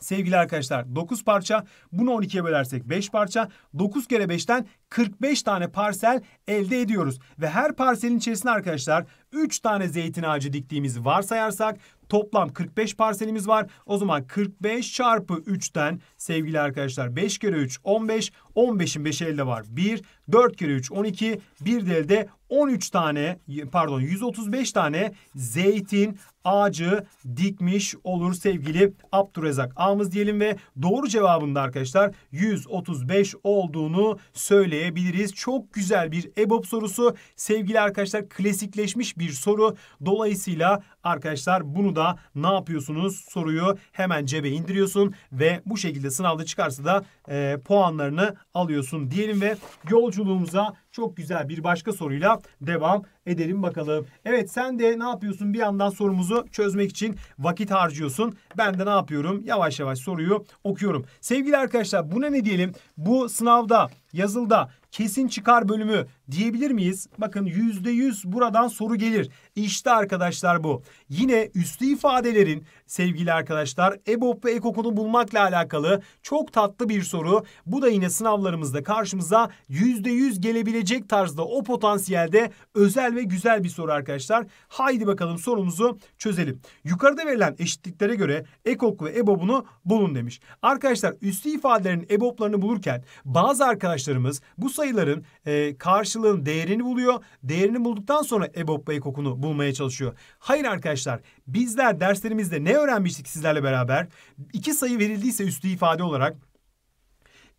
Sevgili arkadaşlar 9 parça bunu 12'ye bölersek 5 parça 9 kere 5'ten 45 tane parsel elde ediyoruz. Ve her parselin içerisine arkadaşlar 3 tane zeytin ağacı diktiğimizi varsayarsak Toplam 45 parselimiz var. O zaman 45 çarpı 3'ten sevgili arkadaşlar 5 kere 3 15. 15'in 5'i elde var 1. 4 kere 3 12. 1 de elde 13 tane pardon 135 tane zeytin ağacı dikmiş olur sevgili Abdurrezak ağamız diyelim ve doğru cevabında arkadaşlar 135 olduğunu söyleyebiliriz. Çok güzel bir EBOB sorusu sevgili arkadaşlar klasikleşmiş bir soru. Dolayısıyla arkadaşlar bunu da ne yapıyorsunuz soruyu hemen cebe indiriyorsun ve bu şekilde sınavda çıkarsa da e, puanlarını alıyorsun diyelim ve yolculuğumuza çok güzel bir başka soruyla devam edelim bakalım. Evet sen de ne yapıyorsun bir yandan sorumuzu çözmek için vakit harcıyorsun. Ben de ne yapıyorum yavaş yavaş soruyu okuyorum. Sevgili arkadaşlar buna ne diyelim bu sınavda yazılda kesin çıkar bölümü diyebilir miyiz? Bakın %100 buradan soru gelir. İşte arkadaşlar bu. Yine üstü ifadelerin sevgili arkadaşlar EBOB ve EKOK'unu bulmakla alakalı çok tatlı bir soru. Bu da yine sınavlarımızda karşımıza %100 gelebilecek tarzda o potansiyelde özel ve güzel bir soru arkadaşlar. Haydi bakalım sorumuzu çözelim. Yukarıda verilen eşitliklere göre EKOK ve EBOB'unu bulun demiş. Arkadaşlar üstü ifadelerin EBOB'larını bulurken bazı arkadaşlarımız bu sayıların e, karşı karşılığın değerini buluyor. Değerini bulduktan sonra EBOB ve ekokunu bulmaya çalışıyor. Hayır arkadaşlar bizler derslerimizde ne öğrenmiştik sizlerle beraber? İki sayı verildiyse üstü ifade olarak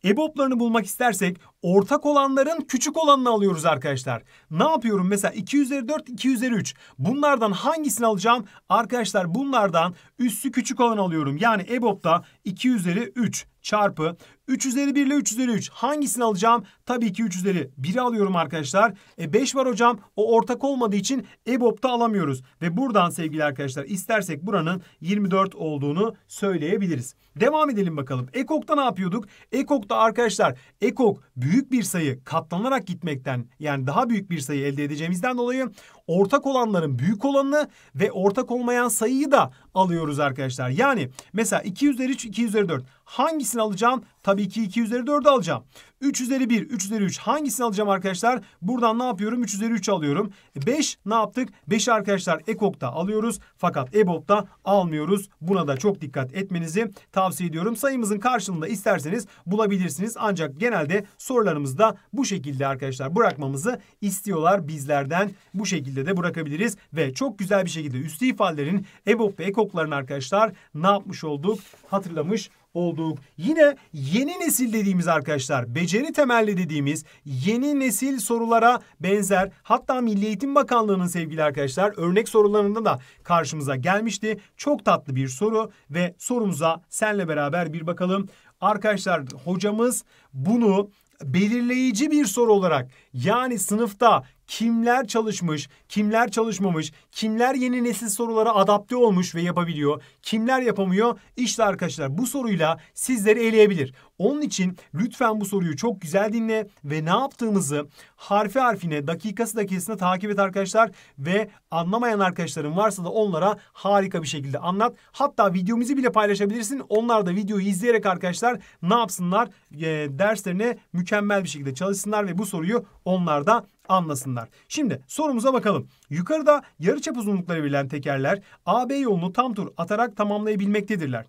EBOB'larını bulmak istersek ortak olanların küçük olanını alıyoruz arkadaşlar. Ne yapıyorum? Mesela 2 üzeri 4, 2 üzeri 3. Bunlardan hangisini alacağım? Arkadaşlar bunlardan üstü küçük olan alıyorum. Yani EBOB'da 2 üzeri 3 çarpı 3 üzeri 1 ile 3 üzeri 3. Hangisini alacağım? Tabii ki 3 üzeri 1'i alıyorum arkadaşlar. E 5 var hocam. O ortak olmadığı için EBOB'da alamıyoruz. Ve buradan sevgili arkadaşlar istersek buranın 24 olduğunu söyleyebiliriz. Devam edelim bakalım. EKOK'ta ne yapıyorduk? EKOK'ta arkadaşlar EKOK büyük büyük bir sayı katlanarak gitmekten yani daha büyük bir sayı elde edeceğimizden dolayı ortak olanların büyük olanını ve ortak olmayan sayıyı da alıyoruz arkadaşlar. Yani mesela 2 üzeri 3, 2 üzeri 4. Hangisini alacağım? Tabii ki 2 üzeri 4'ü alacağım. 3 üzeri 1, 3 üzeri 3 hangisini alacağım arkadaşlar? Buradan ne yapıyorum? 3 üzeri 3 alıyorum. 5 e, ne yaptık? 5 arkadaşlar EKOK'ta alıyoruz fakat EBOB'da almıyoruz. Buna da çok dikkat etmenizi tavsiye ediyorum. Sayımızın karşılığında isterseniz bulabilirsiniz. Ancak genelde sorularımızda bu şekilde arkadaşlar bırakmamızı istiyorlar bizlerden. Bu şekilde de bırakabiliriz ve çok güzel bir şekilde üstü ifadelerin EBOB ve EKOK'ların arkadaşlar ne yapmış olduk? Hatırlamış olduk. Yine yeni nesil dediğimiz arkadaşlar beceri temelli dediğimiz yeni nesil sorulara benzer hatta Milli Eğitim Bakanlığı'nın sevgili arkadaşlar örnek sorularında da karşımıza gelmişti. Çok tatlı bir soru ve sorumuza senle beraber bir bakalım. Arkadaşlar hocamız bunu belirleyici bir soru olarak yani sınıfta kimler çalışmış, kimler çalışmamış, kimler yeni nesil sorulara adapte olmuş ve yapabiliyor, kimler yapamıyor? İşte arkadaşlar bu soruyla sizleri eleyebilir. Onun için lütfen bu soruyu çok güzel dinle ve ne yaptığımızı harfi harfine, dakikası dakikasına takip et arkadaşlar ve anlamayan arkadaşların varsa da onlara harika bir şekilde anlat. Hatta videomuzu bile paylaşabilirsin. Onlar da videoyu izleyerek arkadaşlar ne yapsınlar? E, derslerine mükemmel bir şekilde çalışsınlar ve bu soruyu onlar da anlasınlar. Şimdi sorumuza bakalım. Yukarıda yarıçap uzunlukları verilen tekerler AB yolunu tam tur atarak tamamlayabilmektedirler.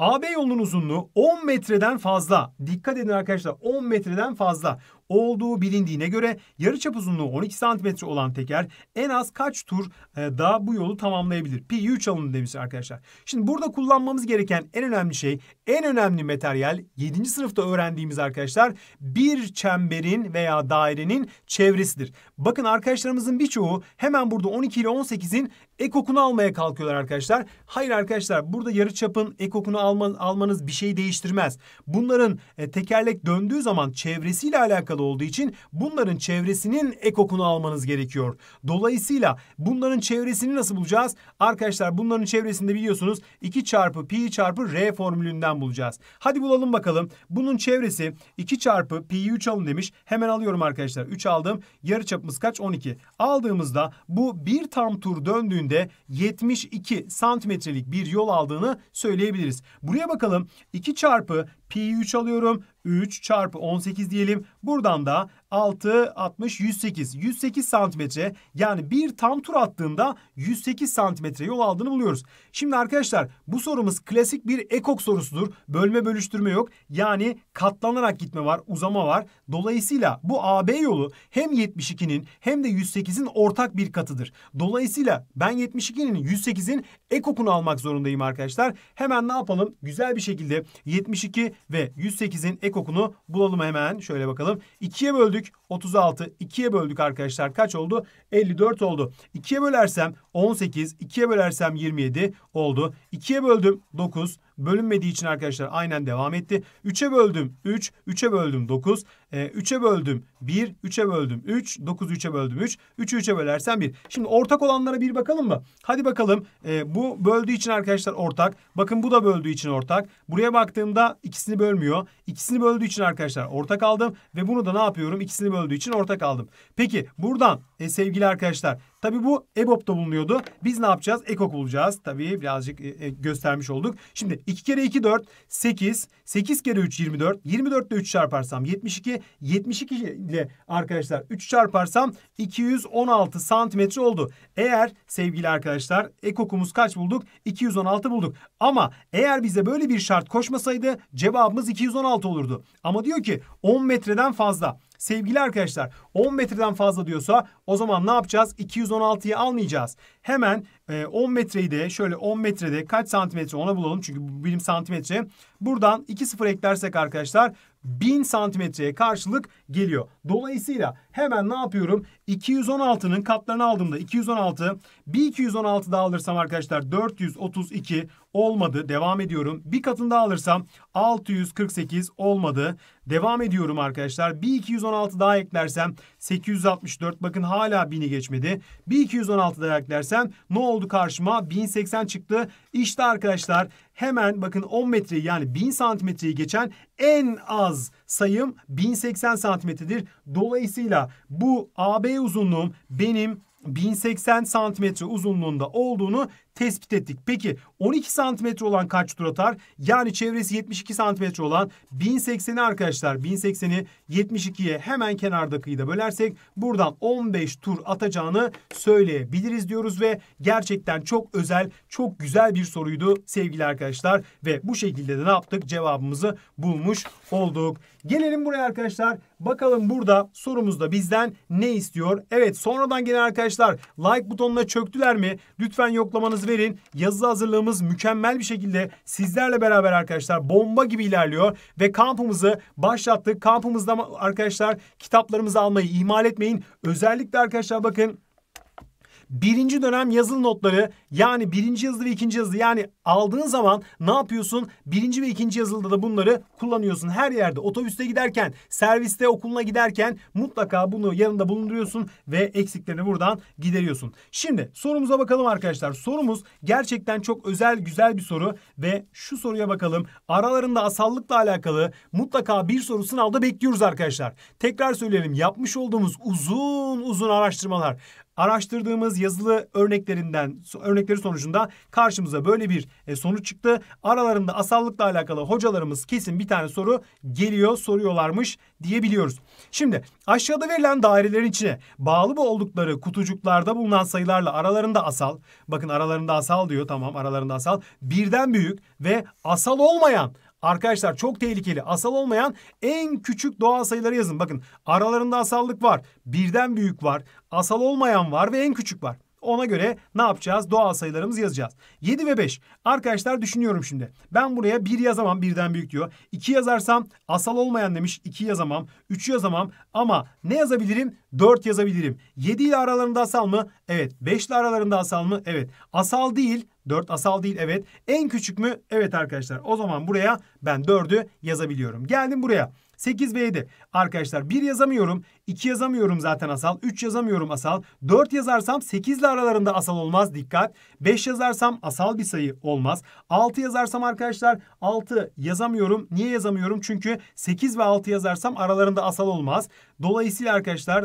AB yolunun uzunluğu 10 metreden fazla. Dikkat edin arkadaşlar 10 metreden fazla olduğu bilindiğine göre yarıçap uzunluğu 12 santimetre olan teker en az kaç tur e, daha bu yolu tamamlayabilir? Pi 3 alın demiş arkadaşlar. Şimdi burada kullanmamız gereken en önemli şey, en önemli materyal 7. sınıfta öğrendiğimiz arkadaşlar bir çemberin veya dairenin çevresidir. Bakın arkadaşlarımızın birçoğu hemen burada 12 ile 18'in ekokunu almaya kalkıyorlar arkadaşlar. Hayır arkadaşlar burada yarı çapın ekokunu alma, almanız bir şey değiştirmez. Bunların e, tekerlek döndüğü zaman çevresiyle alakalı olduğu için bunların çevresinin ekokunu almanız gerekiyor. Dolayısıyla bunların çevresini nasıl bulacağız? Arkadaşlar bunların çevresinde biliyorsunuz 2 çarpı pi çarpı r formülünden bulacağız. Hadi bulalım bakalım. Bunun çevresi 2 çarpı pi 3 alın demiş. Hemen alıyorum arkadaşlar. 3 aldım. Yarı çapımız kaç? 12. Aldığımızda bu bir tam tur döndüğünde büyüklüğünde 72 santimetrelik bir yol aldığını söyleyebiliriz. Buraya bakalım 2 çarpı pi 3 alıyorum. 3 çarpı 18 diyelim. Buradan da 6, 60, 108. 108 santimetre yani bir tam tur attığında 108 santimetre yol aldığını buluyoruz. Şimdi arkadaşlar bu sorumuz klasik bir ekok sorusudur. Bölme bölüştürme yok. Yani katlanarak gitme var, uzama var. Dolayısıyla bu AB yolu hem 72'nin hem de 108'in ortak bir katıdır. Dolayısıyla ben 72'nin 108'in ekokunu almak zorundayım arkadaşlar. Hemen ne yapalım? Güzel bir şekilde 72 ve 108'in ekokunu bulalım hemen. Şöyle bakalım yapalım. 2'ye böldük 36. 2'ye böldük arkadaşlar. Kaç oldu? 54 oldu. 2'ye bölersem 18. 2'ye bölersem 27 oldu. 2'ye böldüm 9 bölünmediği için arkadaşlar aynen devam etti. 3'e böldüm 3, 3'e böldüm 9, 3'e böldüm 1, 3'e böldüm 3, 9'u 3'e böldüm 3, 3'ü 3'e bölersen 1. Şimdi ortak olanlara bir bakalım mı? Hadi bakalım e, bu böldüğü için arkadaşlar ortak. Bakın bu da böldüğü için ortak. Buraya baktığımda ikisini bölmüyor. İkisini böldüğü için arkadaşlar ortak aldım ve bunu da ne yapıyorum? İkisini böldüğü için ortak aldım. Peki buradan e, sevgili arkadaşlar Tabi bu EBOB'da bulunuyordu. Biz ne yapacağız? EKOK bulacağız. Tabi birazcık e, e, göstermiş olduk. Şimdi 2 kere 2 4 8. 8 kere 3 24. 24 ile 3 çarparsam 72. 72 ile arkadaşlar 3 çarparsam 216 santimetre oldu. Eğer sevgili arkadaşlar EKOK'umuz kaç bulduk? 216 bulduk. Ama eğer bize böyle bir şart koşmasaydı cevabımız 216 olurdu. Ama diyor ki 10 metreden fazla. Sevgili arkadaşlar 10 metreden fazla diyorsa o zaman ne yapacağız? 216'yı almayacağız. Hemen e, 10 metreyi de şöyle 10 metrede kaç santimetre ona bulalım. Çünkü birim santimetre. Buradan 2 sıfır eklersek arkadaşlar 1000 santimetreye karşılık geliyor. Dolayısıyla hemen ne yapıyorum? 216'nın katlarını aldığımda 216 1216 216 daha alırsam arkadaşlar 432 olmadı. Devam ediyorum. Bir katını daha alırsam 648 olmadı. Devam ediyorum arkadaşlar. 1216 daha eklersem 864 bakın hala 1000'i geçmedi. 1216 daha eklersem ne oldu karşıma? 1080 çıktı. İşte arkadaşlar hemen bakın 10 metreyi yani 1000 santimetreyi geçen en az sayım 1080 santimetredir. Dolayısıyla bu AB uzunluğum benim 1080 santimetre uzunluğunda olduğunu tespit ettik. Peki 12 santimetre olan kaç tur atar? Yani çevresi 72 santimetre olan 1080'i arkadaşlar 1080'i 72'ye hemen kenarda kıyıda bölersek buradan 15 tur atacağını söyleyebiliriz diyoruz ve gerçekten çok özel çok güzel bir soruydu sevgili arkadaşlar ve bu şekilde de ne yaptık cevabımızı bulmuş olduk. Gelelim buraya arkadaşlar bakalım burada sorumuzda bizden ne istiyor? Evet sonradan gelen arkadaşlar like butonuna çöktüler mi? Lütfen yoklamanızı verin. Yazılı hazırlığımız mükemmel bir şekilde sizlerle beraber arkadaşlar bomba gibi ilerliyor ve kampımızı başlattık. Kampımızda arkadaşlar kitaplarımızı almayı ihmal etmeyin. Özellikle arkadaşlar bakın birinci dönem yazılı notları yani birinci yazılı ve ikinci yazılı yani aldığın zaman ne yapıyorsun? Birinci ve ikinci yazılıda da bunları kullanıyorsun. Her yerde otobüste giderken, serviste okuluna giderken mutlaka bunu yanında bulunduruyorsun ve eksiklerini buradan gideriyorsun. Şimdi sorumuza bakalım arkadaşlar. Sorumuz gerçekten çok özel güzel bir soru ve şu soruya bakalım. Aralarında asallıkla alakalı mutlaka bir soru sınavda bekliyoruz arkadaşlar. Tekrar söyleyelim yapmış olduğumuz uzun uzun araştırmalar Araştırdığımız yazılı örneklerinden örnekleri sonucunda karşımıza böyle bir e, sonuç çıktı. Aralarında asallıkla alakalı hocalarımız kesin bir tane soru geliyor soruyorlarmış diyebiliyoruz. Şimdi aşağıda verilen dairelerin içine bağlı oldukları kutucuklarda bulunan sayılarla aralarında asal. Bakın aralarında asal diyor tamam aralarında asal. Birden büyük ve asal olmayan Arkadaşlar çok tehlikeli. Asal olmayan en küçük doğal sayıları yazın. Bakın aralarında asallık var. Birden büyük var. Asal olmayan var ve en küçük var. Ona göre ne yapacağız? Doğal sayılarımızı yazacağız. 7 ve 5. Arkadaşlar düşünüyorum şimdi. Ben buraya 1 yazamam birden büyük diyor. 2 yazarsam asal olmayan demiş. 2 yazamam. 3 yazamam. Ama ne yazabilirim? 4 yazabilirim. 7 ile aralarında asal mı? Evet. 5 ile aralarında asal mı? Evet. Asal değil. 4 asal değil evet. En küçük mü? Evet arkadaşlar. O zaman buraya ben 4'ü yazabiliyorum. Geldim buraya. 8 ve 7. Arkadaşlar 1 yazamıyorum. 2 yazamıyorum zaten asal. 3 yazamıyorum asal. 4 yazarsam 8 ile aralarında asal olmaz dikkat. 5 yazarsam asal bir sayı olmaz. 6 yazarsam arkadaşlar 6 yazamıyorum. Niye yazamıyorum? Çünkü 8 ve 6 yazarsam aralarında asal olmaz. Dolayısıyla arkadaşlar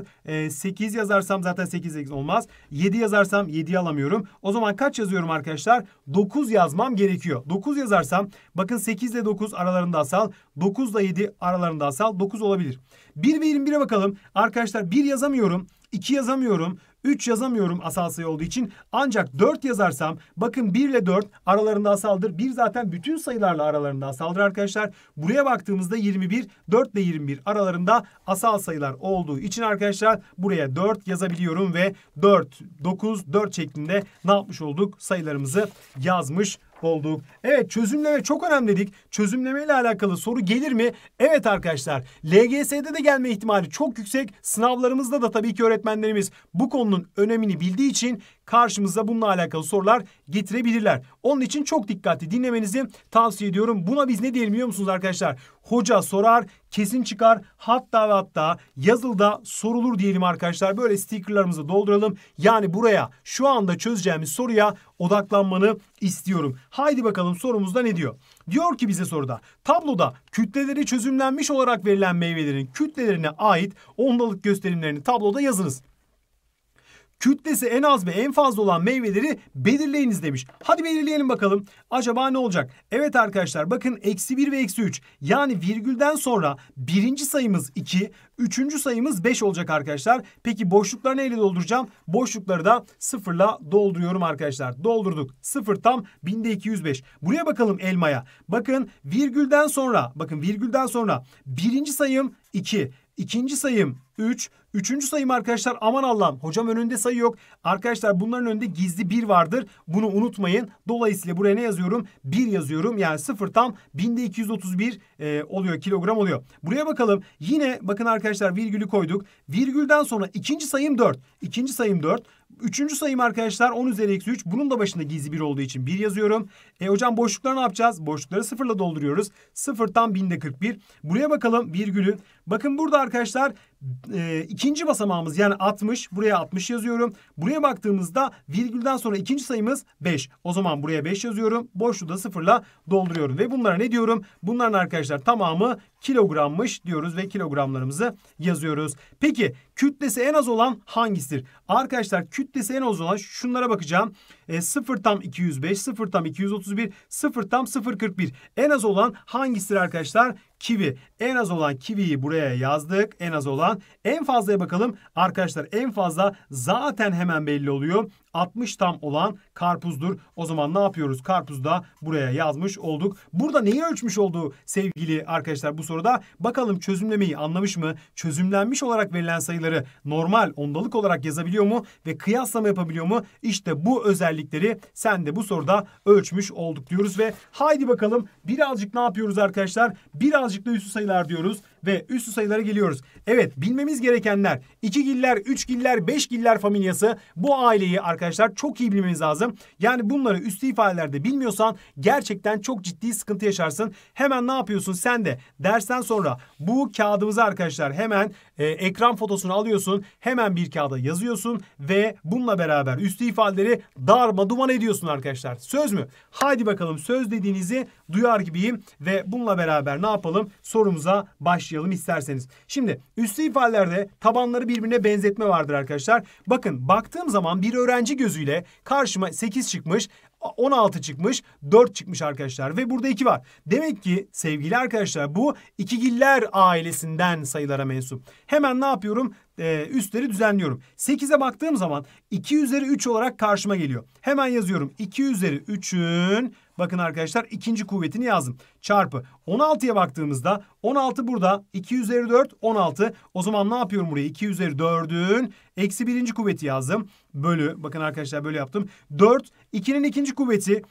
8 e, yazarsam zaten 8 8 olmaz. 7 yazarsam 7 alamıyorum. O zaman kaç yazıyorum arkadaşlar? 9 yazmam gerekiyor. 9 yazarsam bakın 8 ile 9 aralarında asal. 9 ile 7 aralarında asal. 9 olabilir. 1 ve 21'e bakalım. Arkadaşlar bir yazamıyorum, iki yazamıyorum, üç yazamıyorum asal sayı olduğu için. Ancak dört yazarsam bakın 1 ile 4 aralarında asaldır. bir zaten bütün sayılarla aralarında asaldır arkadaşlar. Buraya baktığımızda 21, 4 ile 21 aralarında asal sayılar olduğu için arkadaşlar buraya dört yazabiliyorum ve dört dokuz dört şeklinde ne yapmış olduk? Sayılarımızı yazmış olduk. Evet çözümleme çok önemli dedik. Çözümleme ile alakalı soru gelir mi? Evet arkadaşlar LGS'de de gelme ihtimali çok yüksek. Sınavlarımızda da tabii ki öğretmenlerimiz bu konunun önemini bildiği için karşımıza bununla alakalı sorular getirebilirler. Onun için çok dikkatli dinlemenizi tavsiye ediyorum. Buna biz ne diyelim biliyor musunuz arkadaşlar? Hoca sorar, kesin çıkar. Hatta ve hatta yazılda sorulur diyelim arkadaşlar. Böyle stickerlarımızı dolduralım. Yani buraya şu anda çözeceğimiz soruya odaklanmanı istiyorum. Haydi bakalım sorumuzda ne diyor? Diyor ki bize soruda tabloda kütleleri çözümlenmiş olarak verilen meyvelerin kütlelerine ait ondalık gösterimlerini tabloda yazınız kütlesi en az ve en fazla olan meyveleri belirleyiniz demiş. Hadi belirleyelim bakalım. Acaba ne olacak? Evet arkadaşlar bakın eksi 1 ve eksi 3 yani virgülden sonra birinci sayımız 2, üçüncü sayımız 5 olacak arkadaşlar. Peki boşlukları neyle dolduracağım? Boşlukları da sıfırla dolduruyorum arkadaşlar. Doldurduk. Sıfır tam binde 1205. Buraya bakalım elmaya. Bakın virgülden sonra bakın virgülden sonra birinci sayım 2, İkinci sayım 3. Üçüncü sayım arkadaşlar aman Allah'ım hocam önünde sayı yok. Arkadaşlar bunların önünde gizli 1 vardır. Bunu unutmayın. Dolayısıyla buraya ne yazıyorum? 1 yazıyorum. Yani 0 tam binde 231 e, oluyor kilogram oluyor. Buraya bakalım. Yine bakın arkadaşlar virgülü koyduk. Virgülden sonra ikinci sayım 4. İkinci sayım 4. Üçüncü sayım arkadaşlar 10 üzeri eksi 3. Bunun da başında gizli 1 olduğu için 1 yazıyorum. E hocam boşlukları ne yapacağız? Boşlukları sıfırla dolduruyoruz. Sıfır tam binde 41. Buraya bakalım virgülü. Bakın burada arkadaşlar e, ikinci basamağımız yani 60 buraya 60 yazıyorum. Buraya baktığımızda virgülden sonra ikinci sayımız 5. O zaman buraya 5 yazıyorum. Boşluğu da sıfırla dolduruyorum. Ve bunlara ne diyorum? Bunların arkadaşlar tamamı kilogrammış diyoruz ve kilogramlarımızı yazıyoruz. Peki kütlesi en az olan hangisidir? Arkadaşlar kütlesi en az olan şunlara bakacağım. E, 0 tam 205, 0 tam 231, 0 tam 041. En az olan hangisidir arkadaşlar? Kivi. En az olan kiviyi buraya yazdık. En az olan. En fazlaya bakalım. Arkadaşlar en fazla zaten hemen belli oluyor. 60 tam olan karpuzdur. O zaman ne yapıyoruz? Karpuzu da buraya yazmış olduk. Burada neyi ölçmüş oldu sevgili arkadaşlar bu soruda? Bakalım çözümlemeyi anlamış mı? Çözümlenmiş olarak verilen sayıları normal ondalık olarak yazabiliyor mu? Ve kıyaslama yapabiliyor mu? İşte bu özellikleri sen de bu soruda ölçmüş olduk diyoruz ve haydi bakalım birazcık ne yapıyoruz arkadaşlar? Birazcık da üstü sayılar diyoruz ve üst sayılara geliyoruz. Evet bilmemiz gerekenler 2 giller, 3 giller, 5 giller familyası bu aileyi arkadaşlar çok iyi bilmemiz lazım. Yani bunları üstü ifadelerde bilmiyorsan gerçekten çok ciddi sıkıntı yaşarsın. Hemen ne yapıyorsun sen de dersten sonra bu kağıdımızı arkadaşlar hemen e, ekran fotosunu alıyorsun. Hemen bir kağıda yazıyorsun ve bununla beraber üstü ifadeleri darma duman ediyorsun arkadaşlar. Söz mü? Haydi bakalım söz dediğinizi duyar gibiyim ve bununla beraber ne yapalım sorumuza başlayalım başlayalım isterseniz. Şimdi üstü ifadelerde tabanları birbirine benzetme vardır arkadaşlar. Bakın baktığım zaman bir öğrenci gözüyle karşıma 8 çıkmış 16 çıkmış 4 çıkmış arkadaşlar ve burada 2 var. Demek ki sevgili arkadaşlar bu ikigiller ailesinden sayılara mensup. Hemen ne yapıyorum? Ee, üstleri düzenliyorum. 8'e baktığım zaman 2 üzeri 3 olarak karşıma geliyor. Hemen yazıyorum. 2 üzeri 3'ün Bakın arkadaşlar ikinci kuvvetini yazdım. Çarpı 16'ya baktığımızda 16 burada 2 üzeri 4 16. O zaman ne yapıyorum buraya? 2 üzeri 4'ün eksi birinci kuvveti yazdım. Bölü bakın arkadaşlar böyle yaptım. 4 2'nin ikinci kuvveti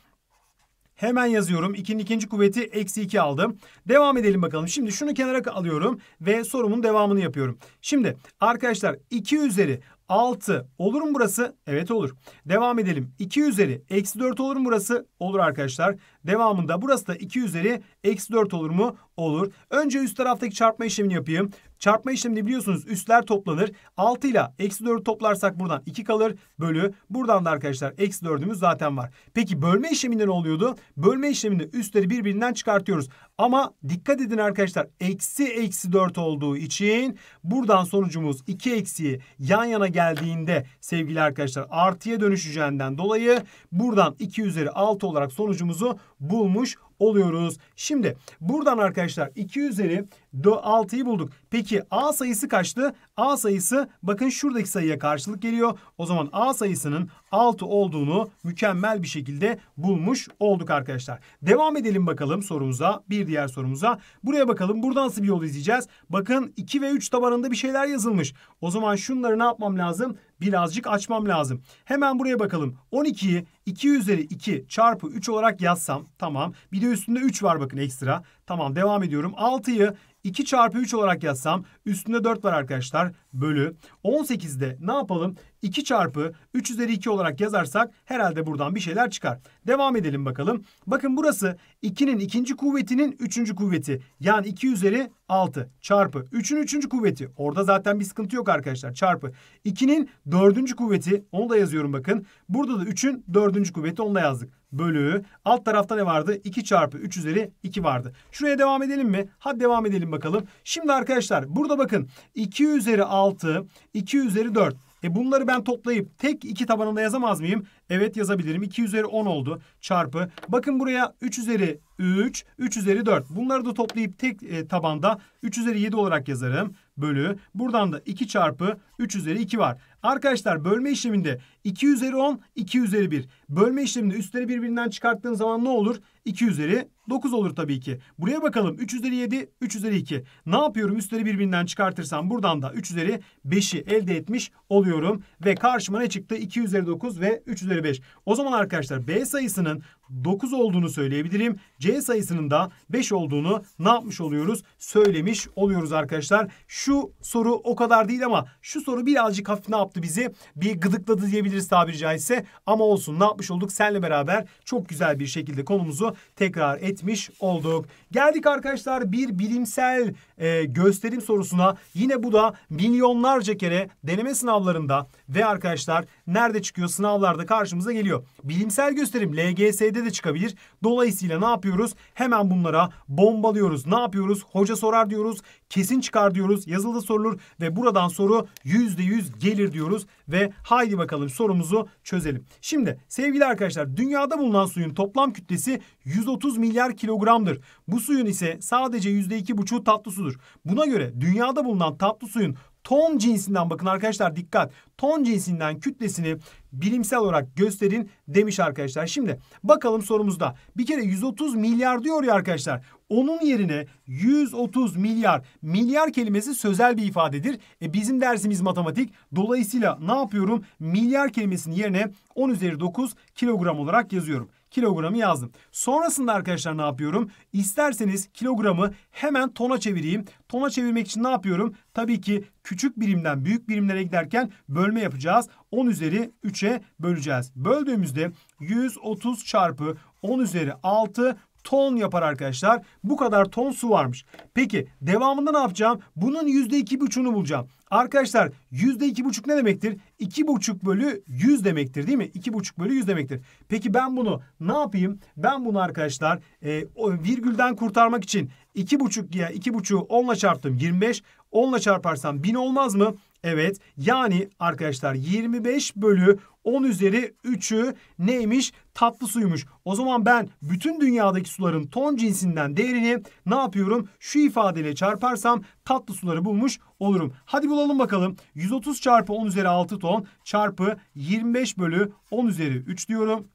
Hemen yazıyorum. 2'nin ikinci kuvveti eksi 2 aldım. Devam edelim bakalım. Şimdi şunu kenara alıyorum ve sorumun devamını yapıyorum. Şimdi arkadaşlar 2 üzeri 6 olur mu burası? Evet olur. Devam edelim. 2 üzeri eksi 4 olur mu burası? Olur arkadaşlar. Devamında burası da 2 üzeri eksi 4 olur mu? Olur. Önce üst taraftaki çarpma işlemini yapayım. Çarpma işlemini biliyorsunuz üstler toplanır. 6 ile eksi 4'ü toplarsak buradan 2 kalır bölü. Buradan da arkadaşlar eksi 4'ümüz zaten var. Peki bölme işleminde ne oluyordu? Bölme işleminde üstleri birbirinden çıkartıyoruz. Ama dikkat edin arkadaşlar eksi eksi 4 olduğu için buradan sonucumuz 2 eksiği yan yana geldiğinde sevgili arkadaşlar artıya dönüşeceğinden dolayı buradan 2 üzeri 6 olarak sonucumuzu bulmuş oluyoruz. Şimdi buradan arkadaşlar 2 üzeri 6'yı bulduk. Peki A sayısı kaçtı? A sayısı bakın şuradaki sayıya karşılık geliyor. O zaman A sayısının 6 olduğunu mükemmel bir şekilde bulmuş olduk arkadaşlar. Devam edelim bakalım sorumuza. Bir diğer sorumuza. Buraya bakalım. Burada nasıl bir yol izleyeceğiz? Bakın 2 ve 3 tabanında bir şeyler yazılmış. O zaman şunları ne yapmam lazım? birazcık açmam lazım. Hemen buraya bakalım. 12'yi 2 üzeri 2 çarpı 3 olarak yazsam tamam. Bir de üstünde 3 var bakın ekstra. Tamam devam ediyorum. 6'yı 2 çarpı 3 olarak yazsam üstünde 4 var arkadaşlar bölü 18'de ne yapalım? 2 çarpı 3 üzeri 2 olarak yazarsak herhalde buradan bir şeyler çıkar. Devam edelim bakalım. Bakın burası 2'nin ikinci kuvvetinin üçüncü kuvveti. Yani 2 üzeri 6 çarpı 3'ün üçüncü kuvveti. Orada zaten bir sıkıntı yok arkadaşlar. Çarpı 2'nin dördüncü kuvveti. Onu da yazıyorum bakın. Burada da 3'ün dördüncü kuvveti. Onu da yazdık. Bölü. Alt tarafta ne vardı? 2 çarpı 3 üzeri 2 vardı. Şuraya devam edelim mi? Hadi devam edelim bakalım. Şimdi arkadaşlar burada bakın 2 üzeri 6 6, 2 üzeri 4. E bunları ben toplayıp tek iki tabanında yazamaz mıyım? Evet yazabilirim. 2 üzeri 10 oldu çarpı. Bakın buraya 3 üzeri 3, 3 üzeri 4. Bunları da toplayıp tek e, tabanda 3 üzeri 7 olarak yazarım. Bölü. Buradan da 2 çarpı 3 üzeri 2 var. Arkadaşlar bölme işleminde 2 üzeri 10, 2 üzeri 1. Bölme işleminde üstleri birbirinden çıkarttığın zaman ne olur? 2 üzeri 9 olur tabii ki. Buraya bakalım 3 üzeri 7, 3 üzeri 2. Ne yapıyorum? Üstleri birbirinden çıkartırsam buradan da 3 üzeri 5'i elde etmiş oluyorum. Ve karşıma ne çıktı? 2 üzeri 9 ve 3 üzeri üzeri 5. O zaman arkadaşlar B sayısının 9 olduğunu söyleyebilirim. C sayısının da 5 olduğunu ne yapmış oluyoruz? Söylemiş oluyoruz arkadaşlar. Şu soru o kadar değil ama şu soru birazcık hafif ne yaptı bizi? Bir gıdıkladı diyebiliriz tabiri caizse. Ama olsun ne yapmış olduk? Senle beraber çok güzel bir şekilde konumuzu tekrar etmiş olduk. Geldik arkadaşlar bir bilimsel e, gösterim sorusuna. Yine bu da milyonlarca kere deneme sınavlarında ve arkadaşlar nerede çıkıyor? Sınavlarda karşımıza geliyor. Bilimsel gösterim LGS'de ABD de çıkabilir. Dolayısıyla ne yapıyoruz? Hemen bunlara bombalıyoruz. Ne yapıyoruz? Hoca sorar diyoruz. Kesin çıkar diyoruz. Yazılı sorulur ve buradan soru %100 gelir diyoruz ve haydi bakalım sorumuzu çözelim. Şimdi sevgili arkadaşlar dünyada bulunan suyun toplam kütlesi 130 milyar kilogramdır. Bu suyun ise sadece %2,5 tatlı sudur. Buna göre dünyada bulunan tatlı suyun ton cinsinden bakın arkadaşlar dikkat. Ton cinsinden kütlesini bilimsel olarak gösterin demiş arkadaşlar. Şimdi bakalım sorumuzda. Bir kere 130 milyar diyor ya arkadaşlar. Onun yerine 130 milyar. Milyar kelimesi sözel bir ifadedir. E bizim dersimiz matematik. Dolayısıyla ne yapıyorum? Milyar kelimesinin yerine 10 üzeri 9 kilogram olarak yazıyorum kilogramı yazdım. Sonrasında arkadaşlar ne yapıyorum? İsterseniz kilogramı hemen tona çevireyim. Tona çevirmek için ne yapıyorum? Tabii ki küçük birimden büyük birimlere giderken bölme yapacağız. 10 üzeri 3'e böleceğiz. Böldüğümüzde 130 çarpı 10 üzeri 6 ton yapar arkadaşlar. Bu kadar ton su varmış. Peki devamında ne yapacağım? Bunun %2,5'unu bulacağım. Arkadaşlar yüzde iki buçuk ne demektir? İki buçuk bölü yüz demektir değil mi? İki buçuk bölü yüz demektir. Peki ben bunu ne yapayım? Ben bunu arkadaşlar e, o virgülden kurtarmak için iki buçuk ya iki buçuğu onla çarptım 25. Onla çarparsam bin olmaz mı? Evet yani arkadaşlar 25 bölü 10 üzeri 3'ü neymiş? tatlı suymuş. O zaman ben bütün dünyadaki suların ton cinsinden değerini ne yapıyorum? Şu ifadeyle çarparsam tatlı suları bulmuş olurum. Hadi bulalım bakalım. 130 çarpı 10 üzeri 6 ton çarpı 25 bölü 10 üzeri 3 diyorum.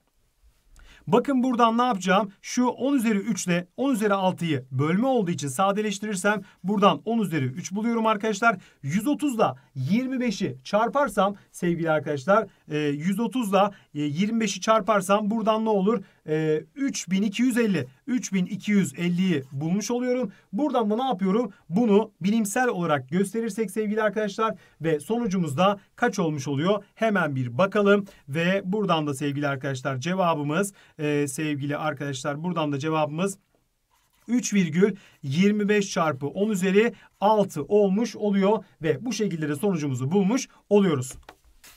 Bakın buradan ne yapacağım? Şu 10 üzeri 3 ile 10 üzeri 6'yı bölme olduğu için sadeleştirirsem buradan 10 üzeri 3 buluyorum arkadaşlar. 130 ile 25'i çarparsam sevgili arkadaşlar ee, e, 130 ile 25'i çarparsam buradan ne olur? 3250. Ee, 3250'yi bulmuş oluyorum. Buradan da ne yapıyorum? Bunu bilimsel olarak gösterirsek sevgili arkadaşlar ve sonucumuz da kaç olmuş oluyor? Hemen bir bakalım ve buradan da sevgili arkadaşlar cevabımız e, sevgili arkadaşlar buradan da cevabımız 3,25 çarpı 10 üzeri 6 olmuş oluyor ve bu şekilde de sonucumuzu bulmuş oluyoruz.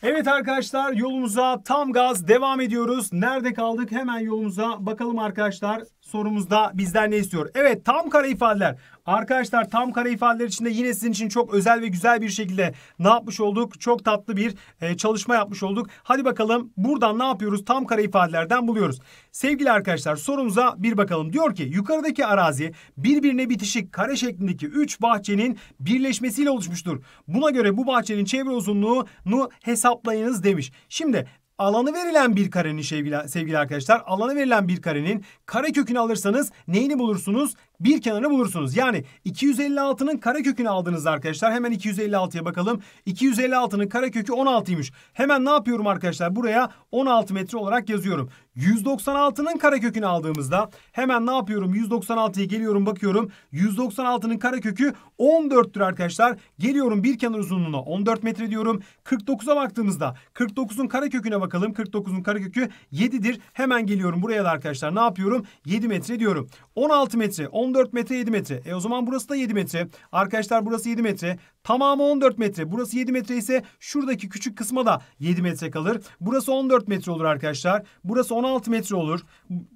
Evet arkadaşlar yolumuza tam gaz devam ediyoruz. Nerede kaldık? Hemen yolumuza bakalım arkadaşlar sorumuzda bizden ne istiyor? Evet tam kare ifadeler. Arkadaşlar tam kare ifadeler içinde yine sizin için çok özel ve güzel bir şekilde ne yapmış olduk? Çok tatlı bir e, çalışma yapmış olduk. Hadi bakalım buradan ne yapıyoruz? Tam kare ifadelerden buluyoruz. Sevgili arkadaşlar sorumuza bir bakalım. Diyor ki yukarıdaki arazi birbirine bitişik kare şeklindeki 3 bahçenin birleşmesiyle oluşmuştur. Buna göre bu bahçenin çevre uzunluğunu hesaplayınız demiş. Şimdi alanı verilen bir karenin sevgili, sevgili arkadaşlar alanı verilen bir karenin kare kökünü alırsanız neyini bulursunuz? bir kenara bulursunuz. Yani 256'nın karekökünü aldınız arkadaşlar. Hemen 256'ya bakalım. 256'nın karekökü 16'ymış. Hemen ne yapıyorum arkadaşlar? Buraya 16 metre olarak yazıyorum. 196'nın karekökünü aldığımızda hemen ne yapıyorum? 196'ya geliyorum bakıyorum. 196'nın karekökü 14'tür arkadaşlar. Geliyorum bir kenar uzunluğuna 14 metre diyorum. 49'a baktığımızda 49'un kareköküne bakalım. 49'un karekökü 7'dir. Hemen geliyorum buraya da arkadaşlar ne yapıyorum? 7 metre diyorum. 16 metre 14 14 metre 7 metre. E o zaman burası da 7 metre. Arkadaşlar burası 7 metre. Tamamı 14 metre. Burası 7 metre ise şuradaki küçük kısma da 7 metre kalır. Burası 14 metre olur arkadaşlar. Burası 16 metre olur.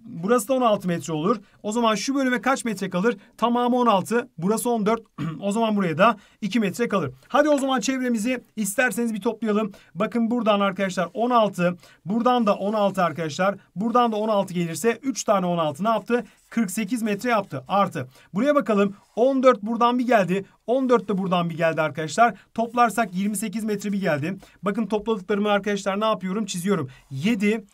Burası da 16 metre olur. O zaman şu bölüme kaç metre kalır? Tamamı 16. Burası 14. o zaman buraya da 2 metre kalır. Hadi o zaman çevremizi isterseniz bir toplayalım. Bakın buradan arkadaşlar 16. Buradan da 16 arkadaşlar. Buradan da 16 gelirse 3 tane 16 ne yaptı? 48 metre yaptı. Artı. Buraya bakalım. 14 buradan bir geldi. 14 de buradan bir geldi arkadaşlar. Toplarsak 28 metre bir geldi. Bakın topladıklarımı arkadaşlar ne yapıyorum? Çiziyorum. 7,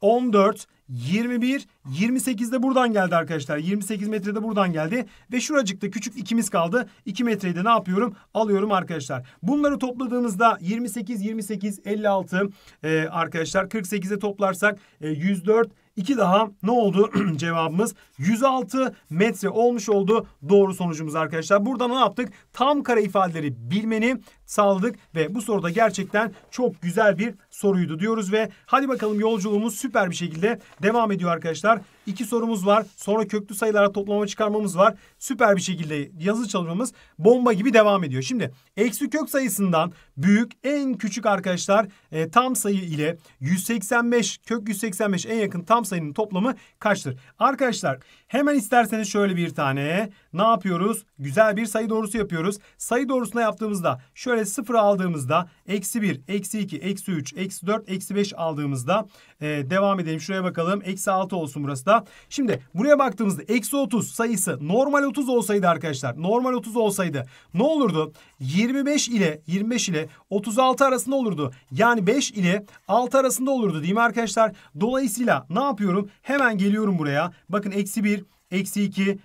14, 21, 28 de buradan geldi arkadaşlar. 28 metrede buradan geldi. Ve şuracıkta küçük ikimiz kaldı. 2 metreyi de ne yapıyorum? Alıyorum arkadaşlar. Bunları topladığımızda 28, 28, 56 e, arkadaşlar. 48'e toplarsak e, 104, İki daha ne oldu cevabımız? 106 metre olmuş oldu doğru sonucumuz arkadaşlar. Burada ne yaptık? Tam kare ifadeleri bilmeni sağladık ve bu soruda gerçekten çok güzel bir soruydu diyoruz ve hadi bakalım yolculuğumuz süper bir şekilde devam ediyor arkadaşlar. İki sorumuz var. Sonra köklü sayılara toplama çıkarmamız var. Süper bir şekilde yazı çalışmamız bomba gibi devam ediyor. Şimdi eksi kök sayısından büyük en küçük arkadaşlar e, tam sayı ile 185 kök 185 en yakın tam sayının toplamı kaçtır? Arkadaşlar hemen isterseniz şöyle bir tane ne yapıyoruz? Güzel bir sayı doğrusu yapıyoruz. Sayı doğrusuna yaptığımızda şöyle sıfır aldığımızda eksi 1, eksi 2, eksi 3, eksi 4, eksi 5 aldığımızda e, devam edelim. Şuraya bakalım. Eksi 6 olsun burası da. Şimdi buraya baktığımızda eksi 30 sayısı normal 30 olsaydı arkadaşlar. Normal 30 olsaydı ne olurdu? 25 ile 25 ile 36 arasında olurdu. Yani 5 ile 6 arasında olurdu değil mi arkadaşlar? Dolayısıyla ne yapıyorum? Hemen geliyorum buraya. Bakın eksi 1, eksi 2,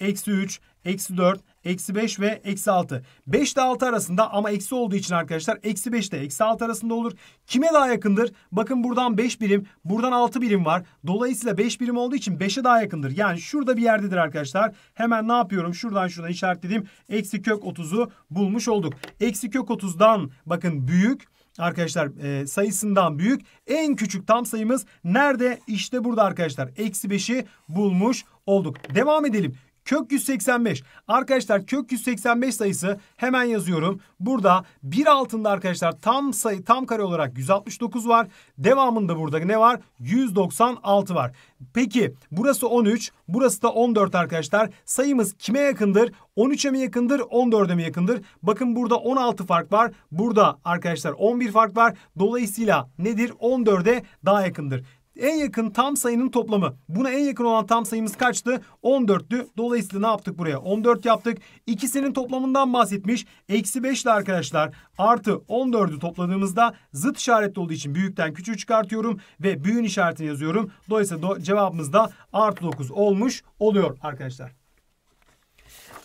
eksi 3, eksi 4, eksi 5 ve eksi 6. 5 ile 6 arasında ama eksi olduğu için arkadaşlar eksi 5 ile eksi 6 arasında olur. Kime daha yakındır? Bakın buradan 5 birim, buradan 6 birim var. Dolayısıyla 5 birim olduğu için 5'e daha yakındır. Yani şurada bir yerdedir arkadaşlar. Hemen ne yapıyorum? Şuradan şuradan işaretlediğim eksi kök 30'u bulmuş olduk. Eksi kök 30'dan bakın büyük arkadaşlar e, sayısından büyük. En küçük tam sayımız nerede? İşte burada arkadaşlar. Eksi 5'i bulmuş olduk. Devam edelim. Kök 185. Arkadaşlar kök 185 sayısı hemen yazıyorum. Burada bir altında arkadaşlar tam sayı tam kare olarak 169 var. Devamında burada ne var? 196 var. Peki burası 13, burası da 14 arkadaşlar. Sayımız kime yakındır? 13'e mi yakındır, 14'e mi yakındır? Bakın burada 16 fark var. Burada arkadaşlar 11 fark var. Dolayısıyla nedir? 14'e daha yakındır en yakın tam sayının toplamı. Buna en yakın olan tam sayımız kaçtı? 14'tü. Dolayısıyla ne yaptık buraya? 14 yaptık. İkisinin toplamından bahsetmiş. Eksi 5 ile arkadaşlar artı 14'ü topladığımızda zıt işaretli olduğu için büyükten küçüğü çıkartıyorum ve büyüğün işaretini yazıyorum. Dolayısıyla do cevabımız da artı 9 olmuş oluyor arkadaşlar.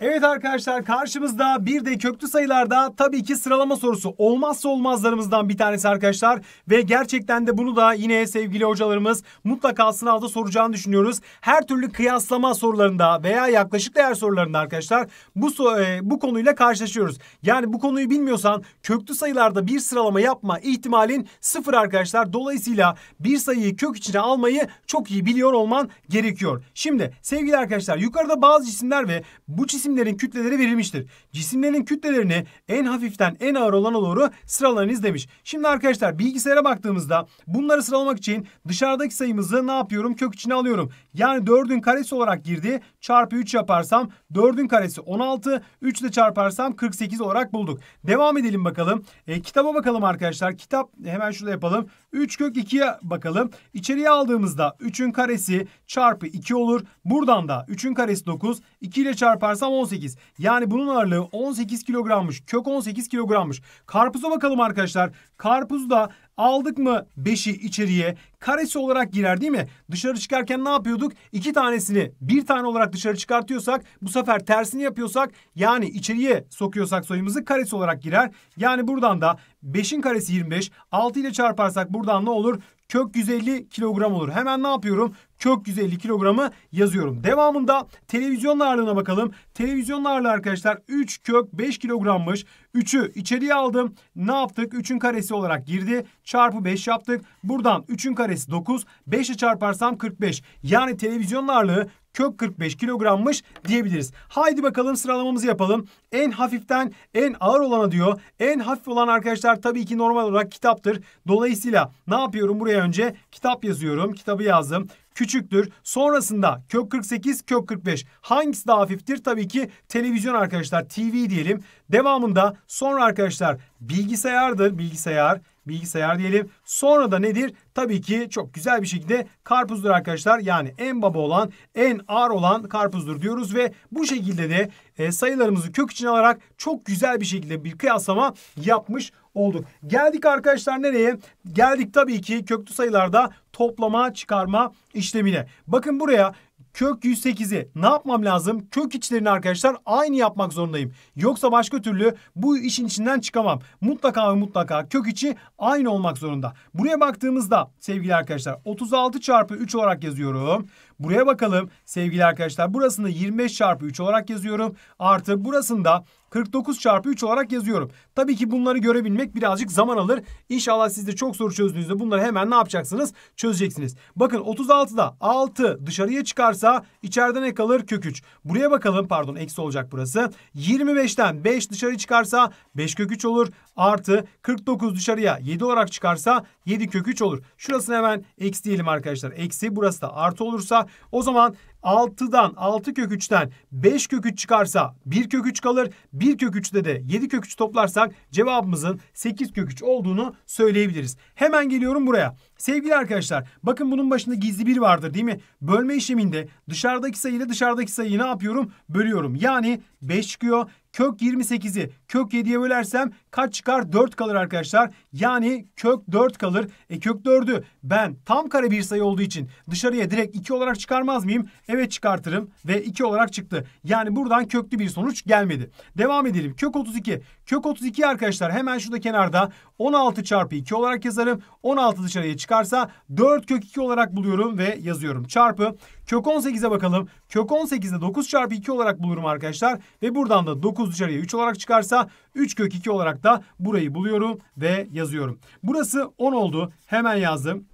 Evet arkadaşlar karşımızda bir de köklü sayılarda tabii ki sıralama sorusu olmazsa olmazlarımızdan bir tanesi arkadaşlar. Ve gerçekten de bunu da yine sevgili hocalarımız mutlaka sınavda soracağını düşünüyoruz. Her türlü kıyaslama sorularında veya yaklaşık değer sorularında arkadaşlar bu, so e, bu konuyla karşılaşıyoruz. Yani bu konuyu bilmiyorsan köklü sayılarda bir sıralama yapma ihtimalin sıfır arkadaşlar. Dolayısıyla bir sayıyı kök içine almayı çok iyi biliyor olman gerekiyor. Şimdi sevgili arkadaşlar yukarıda bazı cisimler ve bu cisim cisimlerin kütleleri verilmiştir. Cisimlerin kütlelerini en hafiften en ağır olana doğru sıralayınız demiş. Şimdi arkadaşlar bilgisayara baktığımızda bunları sıralamak için dışarıdaki sayımızı ne yapıyorum? Kök içine alıyorum. Yani 4'ün karesi olarak girdi. Çarpı 3 yaparsam 4'ün karesi 16. 3 ile çarparsam 48 olarak bulduk. Devam edelim bakalım. E, kitaba bakalım arkadaşlar. Kitap hemen şurada yapalım. 3 kök 2'ye bakalım. İçeriye aldığımızda 3'ün karesi çarpı 2 olur. Buradan da 3'ün karesi 9. 2 ile çarparsam 18. Yani bunun ağırlığı 18 kilogrammış. Kök 18 kilogrammış. Karpuza bakalım arkadaşlar. Karpuz da aldık mı 5'i içeriye karesi olarak girer değil mi? Dışarı çıkarken ne yapıyorduk? İki tanesini bir tane olarak dışarı çıkartıyorsak bu sefer tersini yapıyorsak yani içeriye sokuyorsak soyumuzu karesi olarak girer. Yani buradan da 5'in karesi 25 6 ile çarparsak buradan ne olur? kök 150 kilogram olur. Hemen ne yapıyorum? Kök 150 kilogramı yazıyorum. Devamında televizyon ağırlığına bakalım. Televizyon ağırlığı arkadaşlar 3 kök 5 kilogrammış. 3'ü içeriye aldım. Ne yaptık? 3'ün karesi olarak girdi. Çarpı 5 yaptık. Buradan 3'ün karesi 9. 5'i çarparsam 45. Yani televizyon ağırlığı kök 45 kilogrammış diyebiliriz. Haydi bakalım sıralamamızı yapalım. En hafiften en ağır olana diyor. En hafif olan arkadaşlar tabii ki normal olarak kitaptır. Dolayısıyla ne yapıyorum buraya önce? Kitap yazıyorum. Kitabı yazdım küçüktür. Sonrasında kök 48, kök 45 hangisi daha hafiftir? Tabii ki televizyon arkadaşlar TV diyelim. Devamında sonra arkadaşlar bilgisayardır bilgisayar bilgisayar diyelim. Sonra da nedir? Tabii ki çok güzel bir şekilde karpuzdur arkadaşlar. Yani en baba olan, en ağır olan karpuzdur diyoruz ve bu şekilde de e, sayılarımızı kök için alarak çok güzel bir şekilde bir kıyaslama yapmış olduk. Geldik arkadaşlar nereye? Geldik tabii ki köklü sayılarda toplama, çıkarma işlemine. Bakın buraya kök 108'i ne yapmam lazım? Kök içlerini arkadaşlar aynı yapmak zorundayım. Yoksa başka türlü bu işin içinden çıkamam. Mutlaka ve mutlaka kök içi aynı olmak zorunda. Buraya baktığımızda sevgili arkadaşlar 36 çarpı 3 olarak yazıyorum. Buraya bakalım sevgili arkadaşlar. Burasını 25 çarpı 3 olarak yazıyorum. Artı burasını da 49 çarpı 3 olarak yazıyorum. Tabii ki bunları görebilmek birazcık zaman alır. İnşallah siz de çok soru çözdüğünüzde bunları hemen ne yapacaksınız? Çözeceksiniz. Bakın 36'da 6 dışarıya çıkarsa içeride ne kalır? Kök 3. Buraya bakalım pardon eksi olacak burası. 25'ten 5 dışarı çıkarsa 5 kök 3 olur. Artı 49 dışarıya 7 olarak çıkarsa 7 kök 3 olur. Şurasını hemen eksi diyelim arkadaşlar. Eksi burası da artı olursa o zaman 6'dan 6 kök 3'ten 5 kök 3 çıkarsa 1 kök 3 kalır. 1 kök 3'de de 7 kök 3 toplarsa olursak cevabımızın 8 kök 3 olduğunu söyleyebiliriz. Hemen geliyorum buraya. Sevgili arkadaşlar bakın bunun başında gizli bir vardır değil mi? Bölme işleminde dışarıdaki sayı ile dışarıdaki sayıyı ne yapıyorum? Bölüyorum. Yani 5 çıkıyor. Kök 28'i Kök 7'ye bölersem kaç çıkar? 4 kalır arkadaşlar. Yani kök 4 kalır. E kök 4'ü ben tam kare bir sayı olduğu için dışarıya direkt 2 olarak çıkarmaz mıyım? Evet çıkartırım ve 2 olarak çıktı. Yani buradan köklü bir sonuç gelmedi. Devam edelim. Kök 32. Kök 32 arkadaşlar hemen şurada kenarda 16 çarpı 2 olarak yazarım. 16 dışarıya çıkarsa 4 kök 2 olarak buluyorum ve yazıyorum. Çarpı kök 18'e bakalım. Kök 18'de 9 çarpı 2 olarak bulurum arkadaşlar. Ve buradan da 9 dışarıya 3 olarak çıkarsa varsa 3 kök 2 olarak da burayı buluyorum ve yazıyorum. Burası 10 oldu. Hemen yazdım.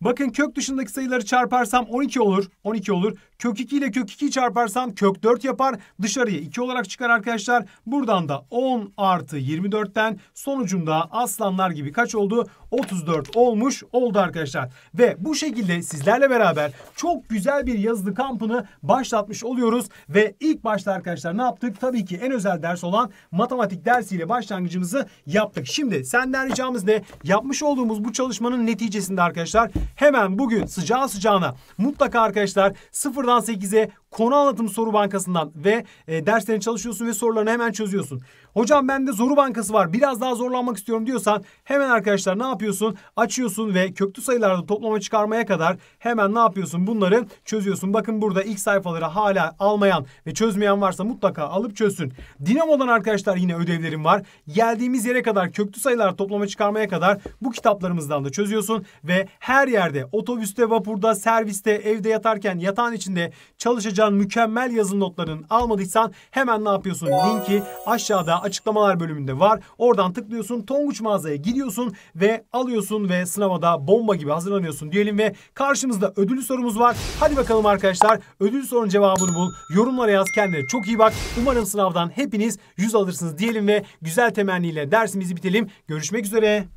Bakın kök dışındaki sayıları çarparsam 12 olur. 12 olur. Kök 2 ile kök 2'yi çarparsam kök 4 yapar. Dışarıya 2 olarak çıkar arkadaşlar. Buradan da 10 artı 24'ten sonucunda aslanlar gibi kaç oldu? 34 olmuş oldu arkadaşlar. Ve bu şekilde sizlerle beraber çok güzel bir yazılı kampını başlatmış oluyoruz. Ve ilk başta arkadaşlar ne yaptık? Tabii ki en özel ders olan matematik dersiyle başlangıcımızı yaptık. Şimdi senden ricamız ne? Yapmış olduğumuz bu çalışmanın neticesinde arkadaşlar hemen bugün sıcağı sıcağına mutlaka arkadaşlar sıfırdan 8'e konu anlatım soru bankasından ve e, derslerini çalışıyorsun ve sorularını hemen çözüyorsun. Hocam bende Zoru Bankası var biraz daha zorlanmak istiyorum diyorsan hemen arkadaşlar ne yapıyorsun? Açıyorsun ve köklü sayılarda toplama çıkarmaya kadar hemen ne yapıyorsun? Bunları çözüyorsun. Bakın burada ilk sayfaları hala almayan ve çözmeyen varsa mutlaka alıp çözsün. Dinamo'dan arkadaşlar yine ödevlerim var. Geldiğimiz yere kadar köklü sayılar toplama çıkarmaya kadar bu kitaplarımızdan da çözüyorsun ve her yerde otobüste, vapurda, serviste, evde yatarken, yatağın içinde çalışacağın mükemmel yazılı notların almadıysan hemen ne yapıyorsun? Linki aşağıda açıklamalar bölümünde var. Oradan tıklıyorsun Tonguç mağazaya gidiyorsun ve alıyorsun ve sınava da bomba gibi hazırlanıyorsun diyelim ve karşımızda ödüllü sorumuz var. Hadi bakalım arkadaşlar ödül sorunun cevabını bul. Yorumlara yaz kendine çok iyi bak. Umarım sınavdan hepiniz 100 alırsınız diyelim ve güzel temenniyle dersimizi bitelim. Görüşmek üzere.